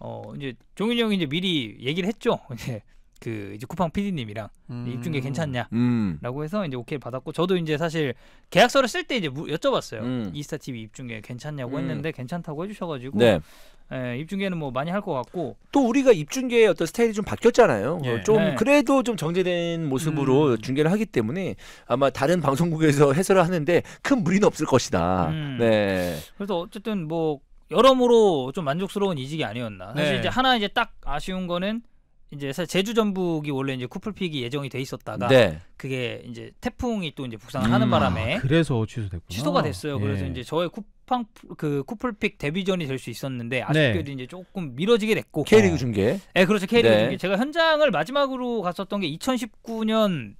어 이제 종인 형이 이제 미리 얘기를 했죠 <laughs> 이제 그 이제 쿠팡 PD님이랑 음. 입중계 괜찮냐라고 음. 해서 이제 오케이 받았고 저도 이제 사실 계약서를 쓸 때 이제 여쭤봤어요 음. 이스타 TV 입중계 괜찮냐고 음. 했는데 괜찮다고 해주셔가지고 네. 예, 입중계는 뭐 많이 할 것 같고 또 우리가 입중계의 어떤 스타일이 좀 바뀌었잖아요. 예. 좀 네. 그래도 좀 정제된 모습으로 음. 중계를 하기 때문에 아마 다른 방송국에서 <laughs> 해설을 하는데 큰 무리는 없을 것이다. 음. 네. 그래서 어쨌든 뭐 여러모로 좀 만족스러운 이직이 아니었나. 사실 네. 이제 하나 이제 딱 아쉬운 거는 이제 사실 제주 전북이 원래 이제 쿠플픽이 예정이 돼 있었다가 네. 그게 이제 태풍이 또 이제 북상을 하는 음. 바람에 아, 그래서 취소됐구나. 취소가 됐어요. 예. 그래서 이제 저의 쿠팡 그 쿠플픽 데뷔전이 될 수 있었는데 아쉽게도 네. 이제 조금 미뤄지게 됐고 K리그 어. 중계. 네, 그렇죠. K리그 네. 중계. 제가 현장을 마지막으로 갔었던 게 2019년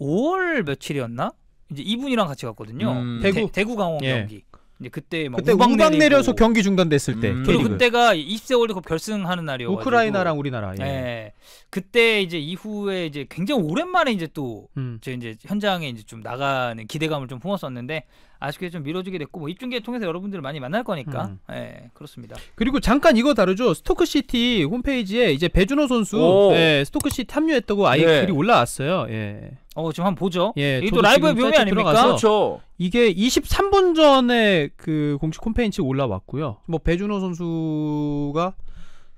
5월 며칠이었나? 이제 이분이랑 같이 갔거든요. 음, 대구 대, 구 강원 예. 경기. 이제 그때 막 그때 우방, 우방 내려서 경기 중단됐을 때 음, 그리고 그때가 20세 월드컵 결승하는 날이어요. 우크라이나랑 우리나라. 예. 예. 그때 이제 이후에 이제 굉장히 오랜만에 이제 또 음. 제 이제 현장에 이제 좀 나가는 기대감을 좀 품었었는데 아쉽게 좀 미뤄지게 됐고 뭐 입중계 통해서 여러분들을 많이 만날 거니까 음. 예, 그렇습니다. 그리고 잠깐 이거 다르죠. 스토크시티 홈페이지에 이제 배준호 선수 예, 스토크시티 합류했다고 아예 네. 글이 올라왔어요. 예. 어 지금 한번 보죠. 예, 이또 라이브의 묘미 아닙니까? 그렇죠. 이게 23분 전에 그 공식 홈페이지 올라왔고요. 뭐 배준호 선수가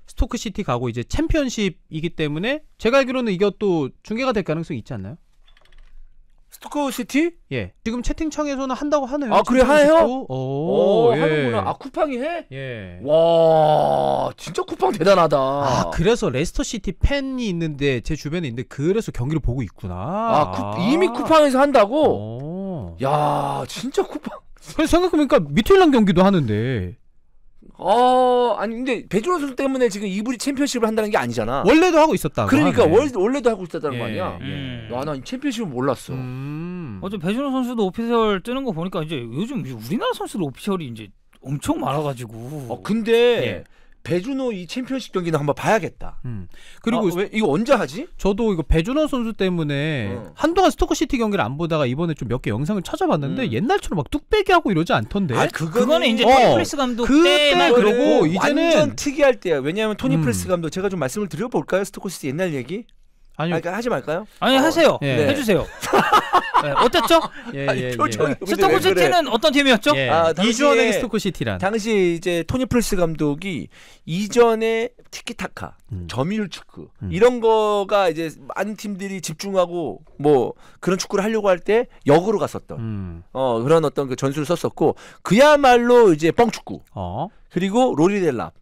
스토크시티 가고 이제 챔피언십이기 때문에 제가 알기로는 이것도 중계가 될 가능성이 있지 않나요? 스토커시티? 예. 지금 채팅창에서는 한다고 하네요. 아, 그래, 하네요? 오, 오 예. 하는구나. 아, 쿠팡이 해? 예. 와, 진짜 쿠팡 대단하다. 아, 그래서 레스터시티 팬이 있는데, 제 주변에 있는데, 그래서 경기를 보고 있구나. 아, 쿠, 이미 쿠팡에서 한다고? 오. 어. 야, 진짜 쿠팡. 생각해보니까 미틀란 경기도 하는데. 어 아니 근데 배준호 선수 때문에 지금 이불이 챔피언십을 한다는 게 아니잖아. 원래도 하고 있었다. 그러니까 월, 원래도 하고 있었다는 예, 거 아니야. 예. 와난 아, 챔피언십을 몰랐어. 음. 어제 배준호 선수도 오피셜 뜨는 거 보니까 이제 요즘 우리나라 선수들 오피셜이 이제 엄청 많아가지고. 어 근데 예. 배준호 이 챔피언십 경기는 한번 봐야겠다. 음. 그리고 아, 왜 이거 언제 하지? 저도 이거 배준호 선수 때문에 어. 한동안 스토커 시티 경기를 안 보다가 이번에 좀 몇 개 영상을 찾아봤는데 음. 옛날처럼 막 뚝배기 하고 이러지 않던데. 아, 그거는, 그거는 이제 어. 토니 프리스 감독 때만 그러고 이제는 완전 특이할 때야. 왜냐하면 토니 음. 프리스 감독 제가 좀 말씀을 드려볼까요? 스토커 시티 옛날 얘기? 아니요. 아, 하지 말까요? 아니 어. 하세요. 네. 해주세요. <laughs> 네, 어땠죠? <laughs> 예, 예, 예. 표정이 스토크 시티는 어떤 팀이었죠? 예. 아, 이주원의 스토크 시티란. 당시 이제 토니 플스 감독이 이전에 티키타카, 음. 점유율 축구 음. 이런 거가 이제 많은 팀들이 집중하고 뭐 그런 축구를 하려고 할 때 역으로 갔었던 음. 어 그런 어떤 그 전술을 썼었고 그야말로 이제 뻥축구 어. 그리고 로리델랍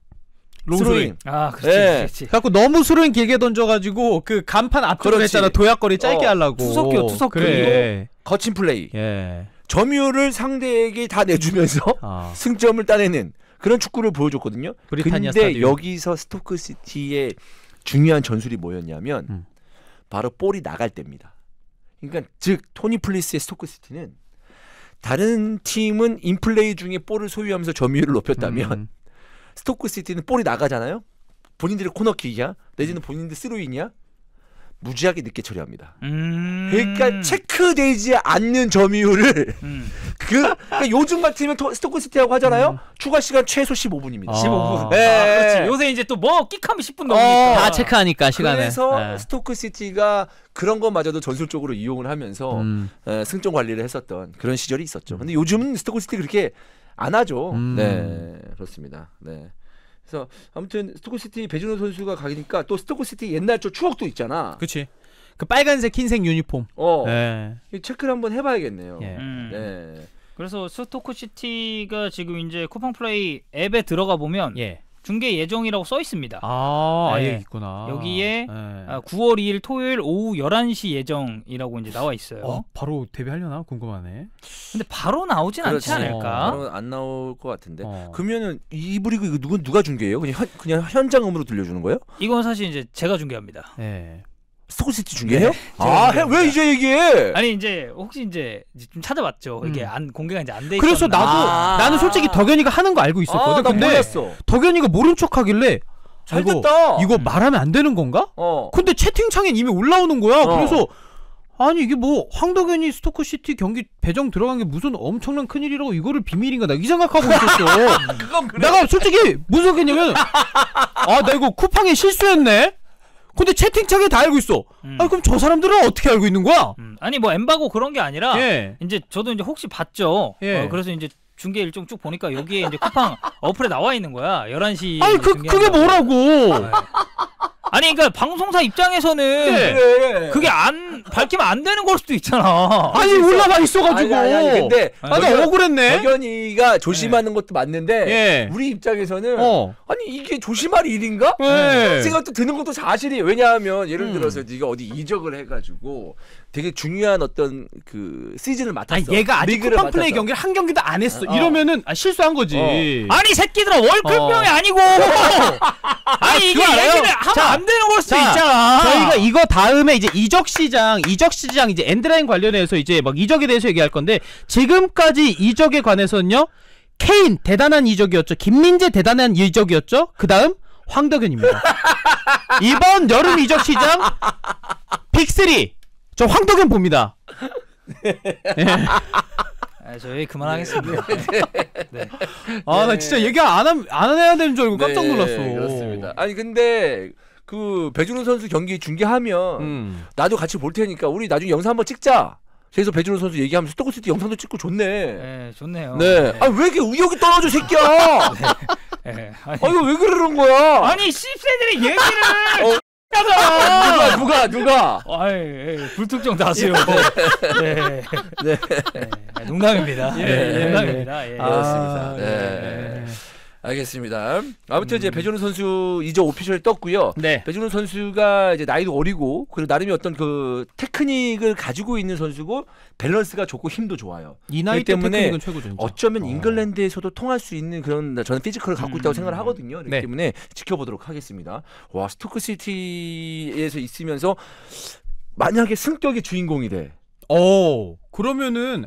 스로잉. 아, 그렇지, 예. 그렇지. 갖고 너무 스로잉 길게 던져가지고 그 간판 앞쪽으로 그렇지. 했잖아. 도약거리 짧게 어, 하려고. 투석교, 투석교. 그래. 예. 거친 플레이. 예. 점유율을 상대에게 다 내주면서 <laughs> 아. 승점을 따내는 그런 축구를 보여줬거든요. 근데 스타디움. 여기서 스토크 시티의 중요한 전술이 뭐였냐면 음. 바로 볼이 나갈 때입니다. 그러니까 즉 토니 플리스의 스토크 시티는 다른 팀은 인플레이 중에 볼을 소유하면서 점유율을 높였다면 음. 스토크 시티는 볼이 나가잖아요. 본인들의 코너킥이야. 내지는 본인들 스루인이냐 무지하게 늦게 처리합니다. 음... 그러니까 체크되지 않는 점유율을 음. <laughs> 그 그러니까 요즘 같으면 스토크 시티라고 하잖아요. 음. 추가 시간 최소 15분입니다. 어... 15분. 네. 아, 그렇지. 요새 이제 또뭐 끽하면 10분 넘으니까 어... 다 체크하니까 시간에 그래서 네. 스토크 시티가 그런 것마저도 전술적으로 이용을 하면서 음. 예, 승점 관리를 했었던 그런 시절이 있었죠. 근데 요즘은 스토크 시티 그렇게 안 하죠. 음. 네, 네 그렇습니다. 네. 그래서 아무튼 스토크시티 배준호 선수가 가니까 또 스토크시티 옛날 저 추억도 있잖아. 그렇지. 그 빨간색 흰색 유니폼. 어. 네. 체크를 한번 해봐야겠네요. 예. 음. 네. 그래서 스토크시티가 지금 이제 쿠팡 플레이 앱에 들어가 보면 예. 중계 예정이라고 써 있습니다. 아, 네. 아예 있구나. 여기에 네. 9월 아, 2일 토요일 오후 11시 예정이라고 이제 나와 있어요. 어, 바로 데뷔하려나 궁금하네. 근데 바로 나오진 그렇지. 않지 그렇죠. 않을까? 어, 바로 안 나올 것 같은데. 어. 그러면은 이 브리그 이거 누군 누가 중계해요? 그냥 현, 그냥 현장음으로 들려주는 거예요? 이건 사실 이제 제가 중계합니다. 네. 소시지 중요해요? 네, 아, 해, 왜 이제 얘기해? 아니 이제 혹시 이제, 좀 찾아봤죠. 이게 음. 안 공개가 이제 안 돼. 그래서 나도 아 나는 솔직히 덕현이가 하는 거 알고 있었거든. 아, 근데 몰랐어. 덕현이가 모른 척하길래 잘 이거, 됐다. 이거 말하면 안 되는 건가? 어. 근데 채팅창엔 이미 올라오는 거야. 어. 그래서 아니 이게 뭐 황덕현이 스토커 시티 경기 배정 들어간 게 무슨 엄청난 큰일이라고 이거를 비밀인가 나 이 생각하고 <laughs> 있었어. 그래. 내가 솔직히 무슨 생각했냐면 아나 이거 쿠팡에 실수했네. 근데 채팅창에 다 알고 있어. 음. 아 그럼 저 사람들은 어떻게 알고 있는 거야? 음. 아니 뭐 엠바고 그런 게 아니라 예. 이제 저도 이제 혹시 봤죠. 예. 어, 그래서 이제 중계 일정 쭉 보니까 여기에 이제 쿠팡 <laughs> 어플에 나와 있는 거야. 11시 아니 그 그게 뭐라고. 네. 아니 그러니까 방송사 입장에서는 그 그게 안 밝히면 안 되는 걸 수도 있잖아. 아니 올라가 있어가지고. 아니, 아니, 아니 근데 아니, 나 억울했네. 백견이가 조심하는 예. 것도 맞는데 예. 우리 입장에서는 어. 아니 이게 조심할 일인가? 예. 생각도 드는 것도 사실이 에요 왜냐하면 예를 음. 들어서 음. 네가 어디 이적을 해가지고 되게 중요한 어떤 그 시즌을 맡았어. 아니, 얘가 아직 쿠팡 플레이 경기를 한 경기도 안 했어. 어. 이러면은 아, 실수한 거지. 어. 아니 새끼들아 월급병이 어. 아니고. 어. <laughs> 아니 이게 얘기를 하면 자, 안 되는 걸 수도 자, 있잖아. 저희가 이거 다음에 이제 이적 시장, 이적 시장 이제 엔드라인 관련해서 이제 막 이적에 대해서 얘기할 건데 지금까지 이적에 관해서는요. 케인 대단한 이적이었죠. 김민재 대단한 이적이었죠. 그다음 황덕현입니다. <laughs> 이번 여름 이적 시장 빅3 저 황덕현 봅니다. <laughs> 예. 아, 저희 그만하겠습니다. 네. <laughs> 네. 아, 나 진짜 네. 얘기 안, 함, 안 해야 되는 줄 알고 깜짝 네, 놀랐어. 네, 그렇습니다. 아니 근데 그 배준호 선수 경기 중계하면 음. 나도 같이 볼 테니까 우리 나중에 영상 한번 찍자. 그래서 배준호 선수 얘기하면서 스토커시티 영상도 찍고 좋네. 네, 좋네요. 네. 네. 아왜 이렇게 의욕이 떨어져 새끼야. <laughs> 네. 네. 아니, 아니 왜 그러는 거야? 아니 1 0들의 얘기를 어. 아, 누가 누가 누가? 어, 아이 불특정 다수요. 예. 네. 네. 네. 네. 농담입니다. 예, 예, 농담입니다. 예. 그렇습니다. 아, 네. 네. 알겠습니다. 아무튼 이제 음. 배준우 선수 이제 오피셜 떴고요. 네. 배준우 선수가 이제 나이도 어리고 그리고 나름의 어떤 그 테크닉을 가지고 있는 선수고 밸런스가 좋고 힘도 좋아요. 이 나이 때문에 때문에 최고죠. 진짜. 어쩌면 어. 잉글랜드에서도 통할 수 있는 그런 저는 피지컬을 갖고 있다고 음. 생각을 하거든요. 그렇기 네. 때문에 지켜보도록 하겠습니다. 와 스토크 시티에서 있으면서 만약에 승격의 주인공이 돼. 어 그러면은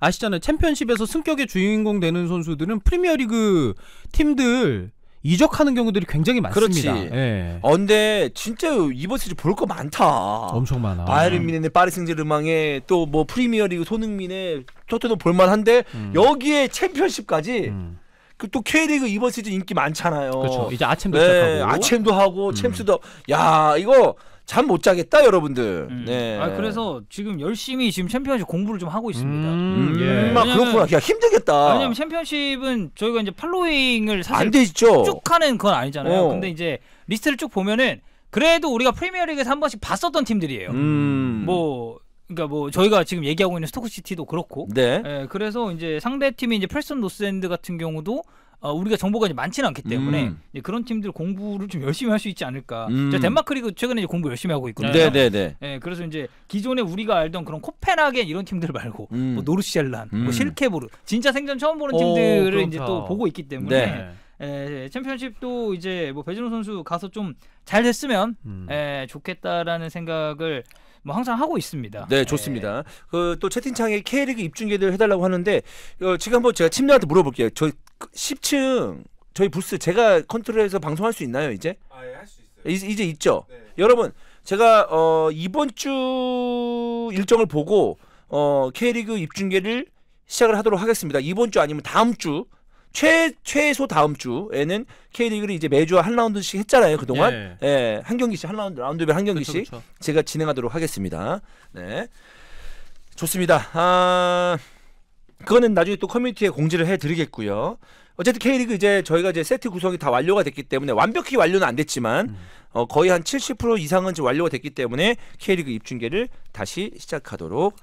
아시잖아요. 챔피언십에서 승격의 주인공 되는 선수들은 프리미어리그 팀들 이적하는 경우들이 굉장히 많습니다. 그렇지. 예. 어, 근데 진짜 이번 시즌 볼 거 많다. 엄청 많아. 바이에른 미넨의 음. 파리 생제르망에 또 뭐 프리미어리그 손흥민의 토트넘 볼만한데 음. 여기에 챔피언십까지 음. 그또 K리그 이번 시즌 인기 많잖아요. 그렇죠. 이제 아챔도 네, 시작하고 아챔도 하고 음. 챔스도 야 이거 잠못 자겠다 여러분들. 음. 네. 아 그래서 지금 열심히 지금 챔피언십 공부를 좀 하고 있습니다. 음, 음 예. 막 음, 아, 그렇구나. 야 힘들겠다. 아, 왜냐면 챔피언십은 저희가 이제 팔로잉을 사실 안돼 죠쭉 하는 건 아니잖아요. 어. 근데 이제 리스트를 쭉 보면은 그래도 우리가 프리미어리그에서 한 번씩 봤었던 팀들이에요. 음. 뭐 그러니까 뭐 저희가 지금 얘기하고 있는 스토크시티도 그렇고. 네. 예, 그래서 이제 상대 팀이 이제 프레슨 노스랜드 같은 경우도 어, 우리가 정보가 이제 많지는 않기 때문에 음. 이제 그런 팀들 공부를 좀 열심히 할 수 있지 않을까. 음. 덴마크 리그 최근에 이제 공부 열심히 하고 있거든요. 네네네. 네, 네, 네. 예, 그래서 이제 기존에 우리가 알던 그런 코펜하겐 이런 팀들 말고 음. 뭐 노르시엘란, 뭐 음. 실케보르, 진짜 생전 처음 보는 팀들을 오, 이제 또 보고 있기 때문에. 네. 에, 예, 챔피언십도 이제 뭐 배진호 선수 가서 좀 잘 됐으면 음. 예, 좋겠다라는 생각을 뭐 항상 하고 있습니다. 네, 좋습니다. 예. 그또 채팅창에 K리그 입중 계획 해달라고 하는데 어, 지금 한번 제가 침대한테 물어볼게요. 저 10층 저희 부스 제가 컨트롤해서 방송할 수 있나요 이제? 아, 예, 할 수 있어요. 이, 이제 있죠. 네. 여러분 제가 어, 이번 주 일정을 보고 어, K리그 입중계를 시작을 하도록 하겠습니다. 이번 주 아니면 다음 주 최, 최소 다음 주에는 K리그를 이제 매주 한 라운드씩 했잖아요. 그동안. 예. 예한 경기씩 한 라운드 라운드별 한 경기씩 그쵸, 그쵸. 제가 진행하도록 하겠습니다. 네. 좋습니다. 아 그거는 나중에 또 커뮤니티에 공지를 해 드리겠고요. 어쨌든 K리그 이제 저희가 이제 세트 구성이 다 완료가 됐기 때문에 완벽히 완료는 안 됐지만 음. 어, 거의 한 70% 이상은 지금 완료가 됐기 때문에 K리그 입중계를 다시 시작하도록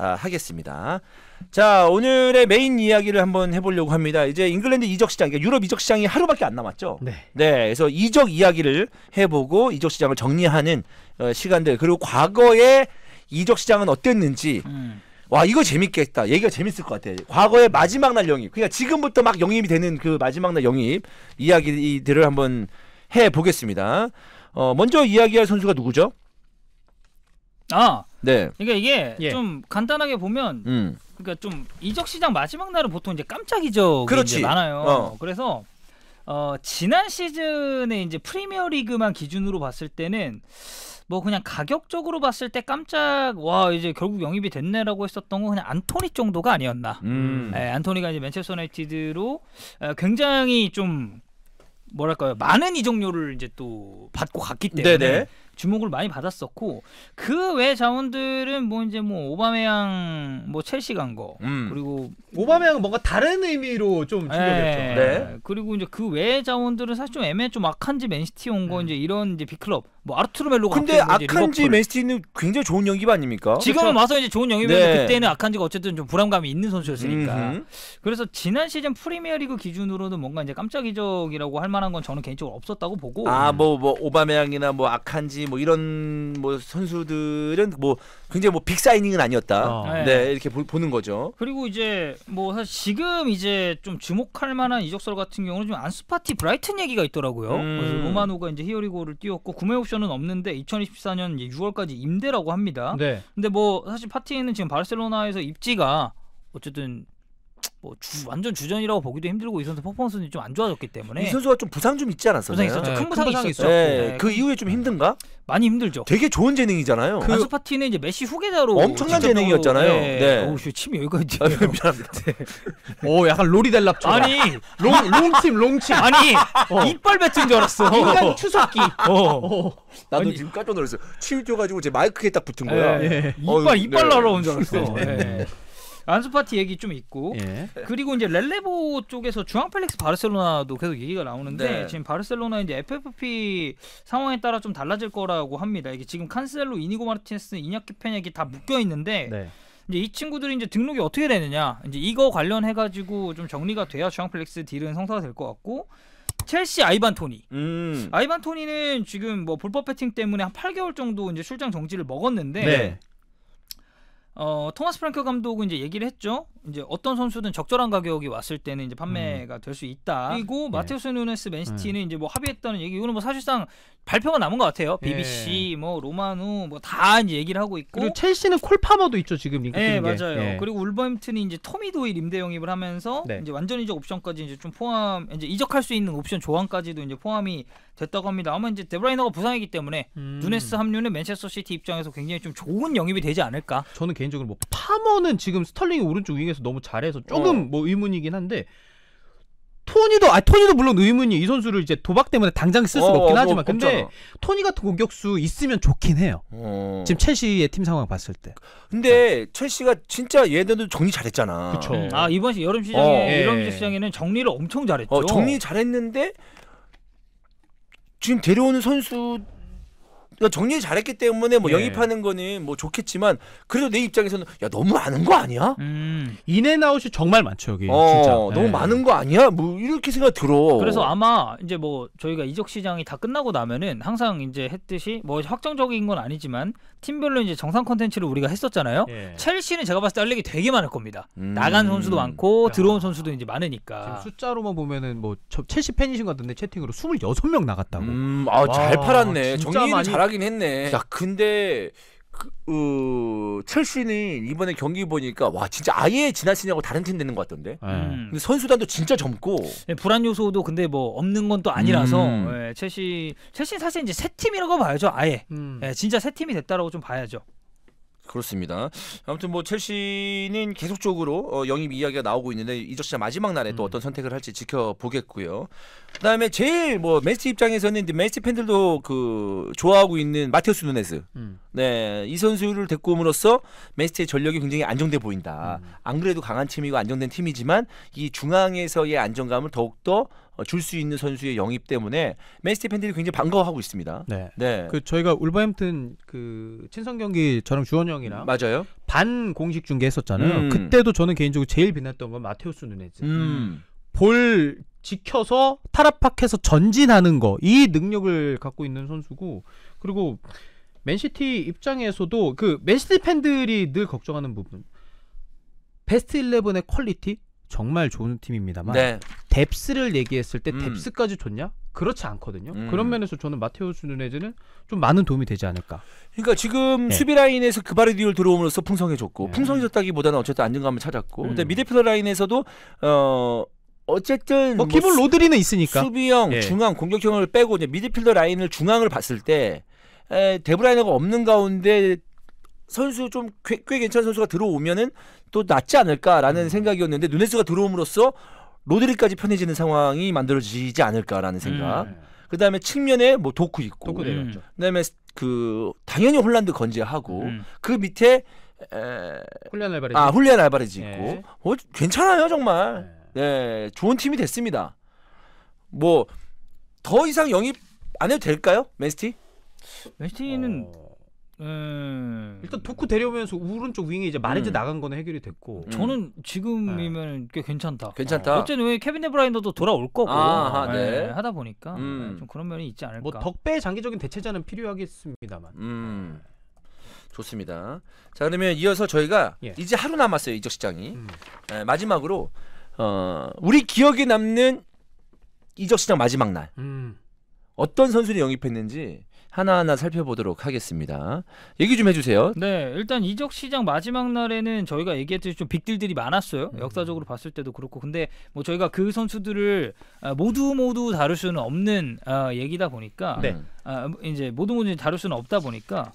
아, 하겠습니다. 자 오늘의 메인 이야기를 한번 해보려고 합니다. 이제 잉글랜드 이적 시장, 그러니까 유럽 이적 시장이 하루밖에 안 남았죠. 네. 네 그래서 이적 이야기를 해보고 이적 시장을 정리하는 어, 시간들 그리고 과거에 이적 시장은 어땠는지. 음. 와 이거 재밌겠다. 얘기가 재밌을 것 같아. 과거의 마지막 날 영입. 그러니까 지금부터 막 영입이 되는 그 마지막 날 영입 이야기들을 한번 해 보겠습니다. 어, 먼저 이야기할 선수가 누구죠? 아, 네. 그러니까 이게 예. 좀 간단하게 보면, 음. 그러니까 좀 이적 시장 마지막 날은 보통 이제 깜짝 이적이 이제 많아요. 어. 그래서 어, 지난 시즌에 이제 프리미어 리그만 기준으로 봤을 때는 뭐 그냥 가격적으로 봤을 때 깜짝 와 이제 결국 영입이 됐네라고 했었던 건 그냥 안토니 정도가 아니었나. 음. 에, 예, 안토니가 이제 맨체스터 유나이티드로 어, 굉장히 좀 뭐랄까요 많은 이적료를 이제 또 받고 갔기 때문에 네네. 주목을 많이 받았었고 그 외 자원들은 뭐 이제 뭐 오바메양 뭐 첼시 간거 음. 그리고 오바메양은 뭔가 다른 의미로 좀 예. 충격이었죠. 네. 네. 그리고 이제 그 외 자원들은 사실 좀 애매 좀악한지 맨시티 온거 음. 이제 이런 이제 빅클럽 뭐 아르투르 멜로가 근데 뭐 악한지 맨시티는 굉장히 좋은 영입 아닙니까? 지금은 그렇죠? 와서 이제 좋은 연기인데 네. 그때는 악한지가 어쨌든 좀 불안감이 있는 선수였으니까 음흠. 그래서 지난 시즌 프리미어리그 기준으로는 뭔가 이제 깜짝 이적이라고 할 만한 건 저는 개인적으로 없었다고 보고 아 뭐뭐 뭐 오바메양이나 뭐악한지 뭐 이런 뭐 선수들은 뭐 굉장히 뭐 빅 사이닝은 아니었다. 어. 네, 네 이렇게 보, 는 거죠. 그리고 이제 뭐 사실 지금 이제 좀 주목할 만한 이적설 같은 경우는 좀 안스파티 브라이튼 얘기가 있더라고요. 음. 그래서 로마노가 이제 히어리고를 띄웠고 구매 옵션은 없는데 2024년 6월까지 임대라고 합니다. 네. 근데 뭐 사실 파티에는 지금 바르셀로나에서 입지가 어쨌든 뭐 주, 완전 주전이라고 보기도 힘들고 이 선수 퍼포먼스는 좀 안 좋아졌기 때문에 이 선수가 좀 부상 좀 있지 않았었나요? 부상 있었죠. 네, 큰 부상이 있었죠. 네, 네. 그 이후에 좀 힘든가? 많이 힘들죠. 되게 좋은 재능이잖아요. 그 안스파티는 이제 메시 후계자로 엄청난 재능이었잖아요. 네. 네. 오우 침이 여기까지. 아, 미안합니다. 네. 오 약간 로리델랍 아니 롱 롱팀 롱팀 아니 어. 이빨 뱉은 줄 알았어. 어. 인간 추석기. 어. 나도 아니, 지금 깜짝 놀랐어요. 치우 가지고제 마이크에 딱 붙은 거야. 네. 예. 이빨 이빨 날아온 네. 줄 알았어. 안수파티 얘기 좀 있고 예. 그리고 이제 렐레보 쪽에서 중앙 펠릭스 바르셀로나도 계속 얘기가 나오는데 네. 지금 바르셀로나 이제 FFP 상황에 따라 좀 달라질 거라고 합니다. 이게 지금 칸셀로, 이니고 마르티네스, 이냐키 페냐기 다 묶여 있는데 네. 이제 이 친구들이 이제 등록이 어떻게 되느냐 이제 이거 관련해 가지고 좀 정리가 돼야 중앙 펠릭스 딜은 성사가 될 것 같고 첼시 아이반 토니. 음. 아이반 토니는 지금 뭐 불법 패팅 때문에 한 8개월 정도 이제 출장 정지를 먹었는데 네. 어, 토마스 프랑크 감독은 이제 얘기를 했죠. 이제 어떤 선수든 적절한 가격이 왔을 때는 이제 판매가 음. 될수 있다. 그리고 예. 마테우스 누네스 맨시티는 음. 이제 뭐 합의했다는 얘기 이거는 뭐 사실상 발표가 남은 것 같아요. BBC 예. 뭐 로마누 뭐다 이제 얘기를 하고 있고 그리고 첼시는 콜파머도 있죠 지금 링크 네, 예, 맞아요. 예. 그리고 울버햄튼이 이제 토미도일 임대 영입을 하면서 네. 이제 완전 이적 옵션까지 이제 좀 포함 이제 이적할 수 있는 옵션 조항까지도 이제 포함이 됐다고 합니다. 아마 이제 데브라이너가 부상이기 때문에 음. 누네스 합류는 맨체스터 시티 입장에서 굉장히 좀 좋은 영입이 되지 않을까. 저는 개인적으로 뭐 파머는 지금 스털링이 오른쪽 위에 리그에서 너무 잘해서 어. 조금 어. 뭐 의문이긴 한데 토니도 아 토니도 물론 의문이 이 선수를 이제 도박 때문에 당장 쓸 수가 어, 없긴 어, 하지만 근데 없잖아. 토니 같은 공격수 있으면 좋긴 해요. 어. 지금 첼시의 팀 상황 봤을 때. 근데 첼시가 진짜 얘네도 정리 잘했잖아. 그쵸. 네. 아 이번 시 여름 시장에 어. 예. 여름 시장에는 정리를 엄청 잘했죠. 어, 정리 잘했는데 지금 데려오는 선수 그러니까 정리 잘했기 때문에 뭐 예. 영입하는 거는 뭐 좋겠지만 그래도 내 입장에서는 야 너무 많은 거 아니야? 음. 인앤아웃이 정말 많죠 여기. 어, 진짜. 너무 예. 많은 거 아니야? 뭐 이렇게 생각 들어. 그래서 아마 이제 뭐 저희가 이적 시장이 다 끝나고 나면은 항상 이제 했듯이 뭐 확정적인 건 아니지만 팀별로 이제 정상 컨텐츠를 우리가 했었잖아요. 예. 첼시는 제가 봤을 때 알렉이 되게 많을 겁니다. 음. 나간 선수도 많고 야. 들어온 선수도 이제 많으니까. 숫자로만 보면은 뭐 첼시 팬이신 것 같은데 채팅으로 26명 나갔다고. 음, 아잘 팔았네. 정리 잘하 잘하긴 했네. 야 근데 그, 어, 첼시는 이번에 경기 보니까 와 진짜 아예 지나치냐고 다른 팀 되는 것 같던데. 네. 음. 근데 선수단도 진짜 젊고. 네, 불안 요소도 근데 뭐 없는 건 또 아니라서 음. 네, 첼시 첼시 사실 이제 새 팀이라고 봐야죠 아예. 음. 네, 진짜 새 팀이 됐다라고 좀 봐야죠. 그렇습니다. 아무튼 뭐 첼시는 계속적으로 어, 영입 이야기가 나오고 있는데 이적 시장 마지막 날에 또 음. 어떤 선택을 할지 지켜보겠고요. 그다음에 제일 뭐맨시 입장에서는 이제 맨시 팬들도 그 좋아하고 있는 마테우스 누네스. 음. 네, 이 선수를 데리고 오므로써 맨시의 전력이 굉장히 안정돼 보인다. 음. 안 그래도 강한 팀이고 안정된 팀이지만 이 중앙에서의 안정감을 더욱 더 어, 줄수 있는 선수의 영입 때문에 맨시티 팬들이 굉장히 반가워하고 있습니다. 네. 네. 그 저희가 울버햄튼 그 친선 경기 저랑 주원 형이랑 맞아요. 반 공식 중계했었잖아요. 음. 그때도 저는 개인적으로 제일 빛났던 건 마테우스 누네즈. 음. 볼 지켜서 타락박해서 전진하는 거 이 능력을 갖고 있는 선수고 그리고 맨시티 입장에서도 그 맨시티 팬들이 늘 걱정하는 부분 베스트 11의 퀄리티 정말 좋은 팀입니다만 네. 뎁스를 얘기했을 때 음. 뎁스까지 좋냐? 그렇지 않거든요. 음. 그런 면에서 저는 마테오 스누네즈는 좀 많은 도움이 되지 않을까. 그러니까 지금 네. 수비 라인에서 그바르디올 들어옴으로써 풍성해졌고 네. 풍성해졌다기보다는 어쨌든 안정감을 찾았고 음. 근데 미드필더 라인에서도 어 어쨌든 뭐, 뭐 기본 뭐 로드리는 있으니까 수비형, 예. 중앙, 공격형을 빼고 이제 미드필더 라인을 중앙을 봤을 때 에, 데브라이너가 없는 가운데 선수 좀 꽤 괜찮은 선수가 들어오면은 또 낫지 않을까라는 음. 생각이었는데 누네스가 들어옴으로써 로드리까지 편해지는 상황이 만들어지지 않을까라는 생각. 음. 그다음에 측면에 뭐 도쿠 있고. 도쿠 음. 그다음에 그 당연히 홀란드 건재하고 음. 그 밑에 에... 훌리 알바레즈. 아, 훌리 알바레즈 예. 있고. 어, 괜찮아요, 정말. 네. 네. 좋은 팀이 됐습니다. 뭐 더 이상 영입 안 해도 될까요? 맨시티? 맨시티는 어. 음... 일단 도쿠 데려오면서 오른쪽 윙에 이제 마레즈 음. 나간 거는 해결이 됐고 음. 저는 지금이면 네. 꽤 괜찮다. 괜찮다. 어. 쨌든왜 케빈 데브라인더도 돌아올 거고 아하, 네. 네, 하다 보니까 음. 네, 좀 그런 면이 있지 않을까. 뭐 덕배의 장기적인 대체자는 필요하겠습니다만. 음. 좋습니다. 자 그러면 이어서 저희가 예. 이제 하루 남았어요 이적 시장이 네, 마지막으로 어, 우리 기억에 남는 이적 시장 마지막 날 어떤 선수를 영입했는지 하나하나 살펴보도록 하겠습니다. 얘기 좀 해주세요. 네, 일단 이적 시장 마지막 날에는 저희가 얘기했듯이 좀 빅딜들이 많았어요. 음. 역사적으로 봤을 때도 그렇고, 근데 뭐 저희가 그 선수들을 아, 모두 모두 다룰 수는 없는 아, 얘기다 보니까 네. 아, 이제 모두 모두 다룰 수는 없다 보니까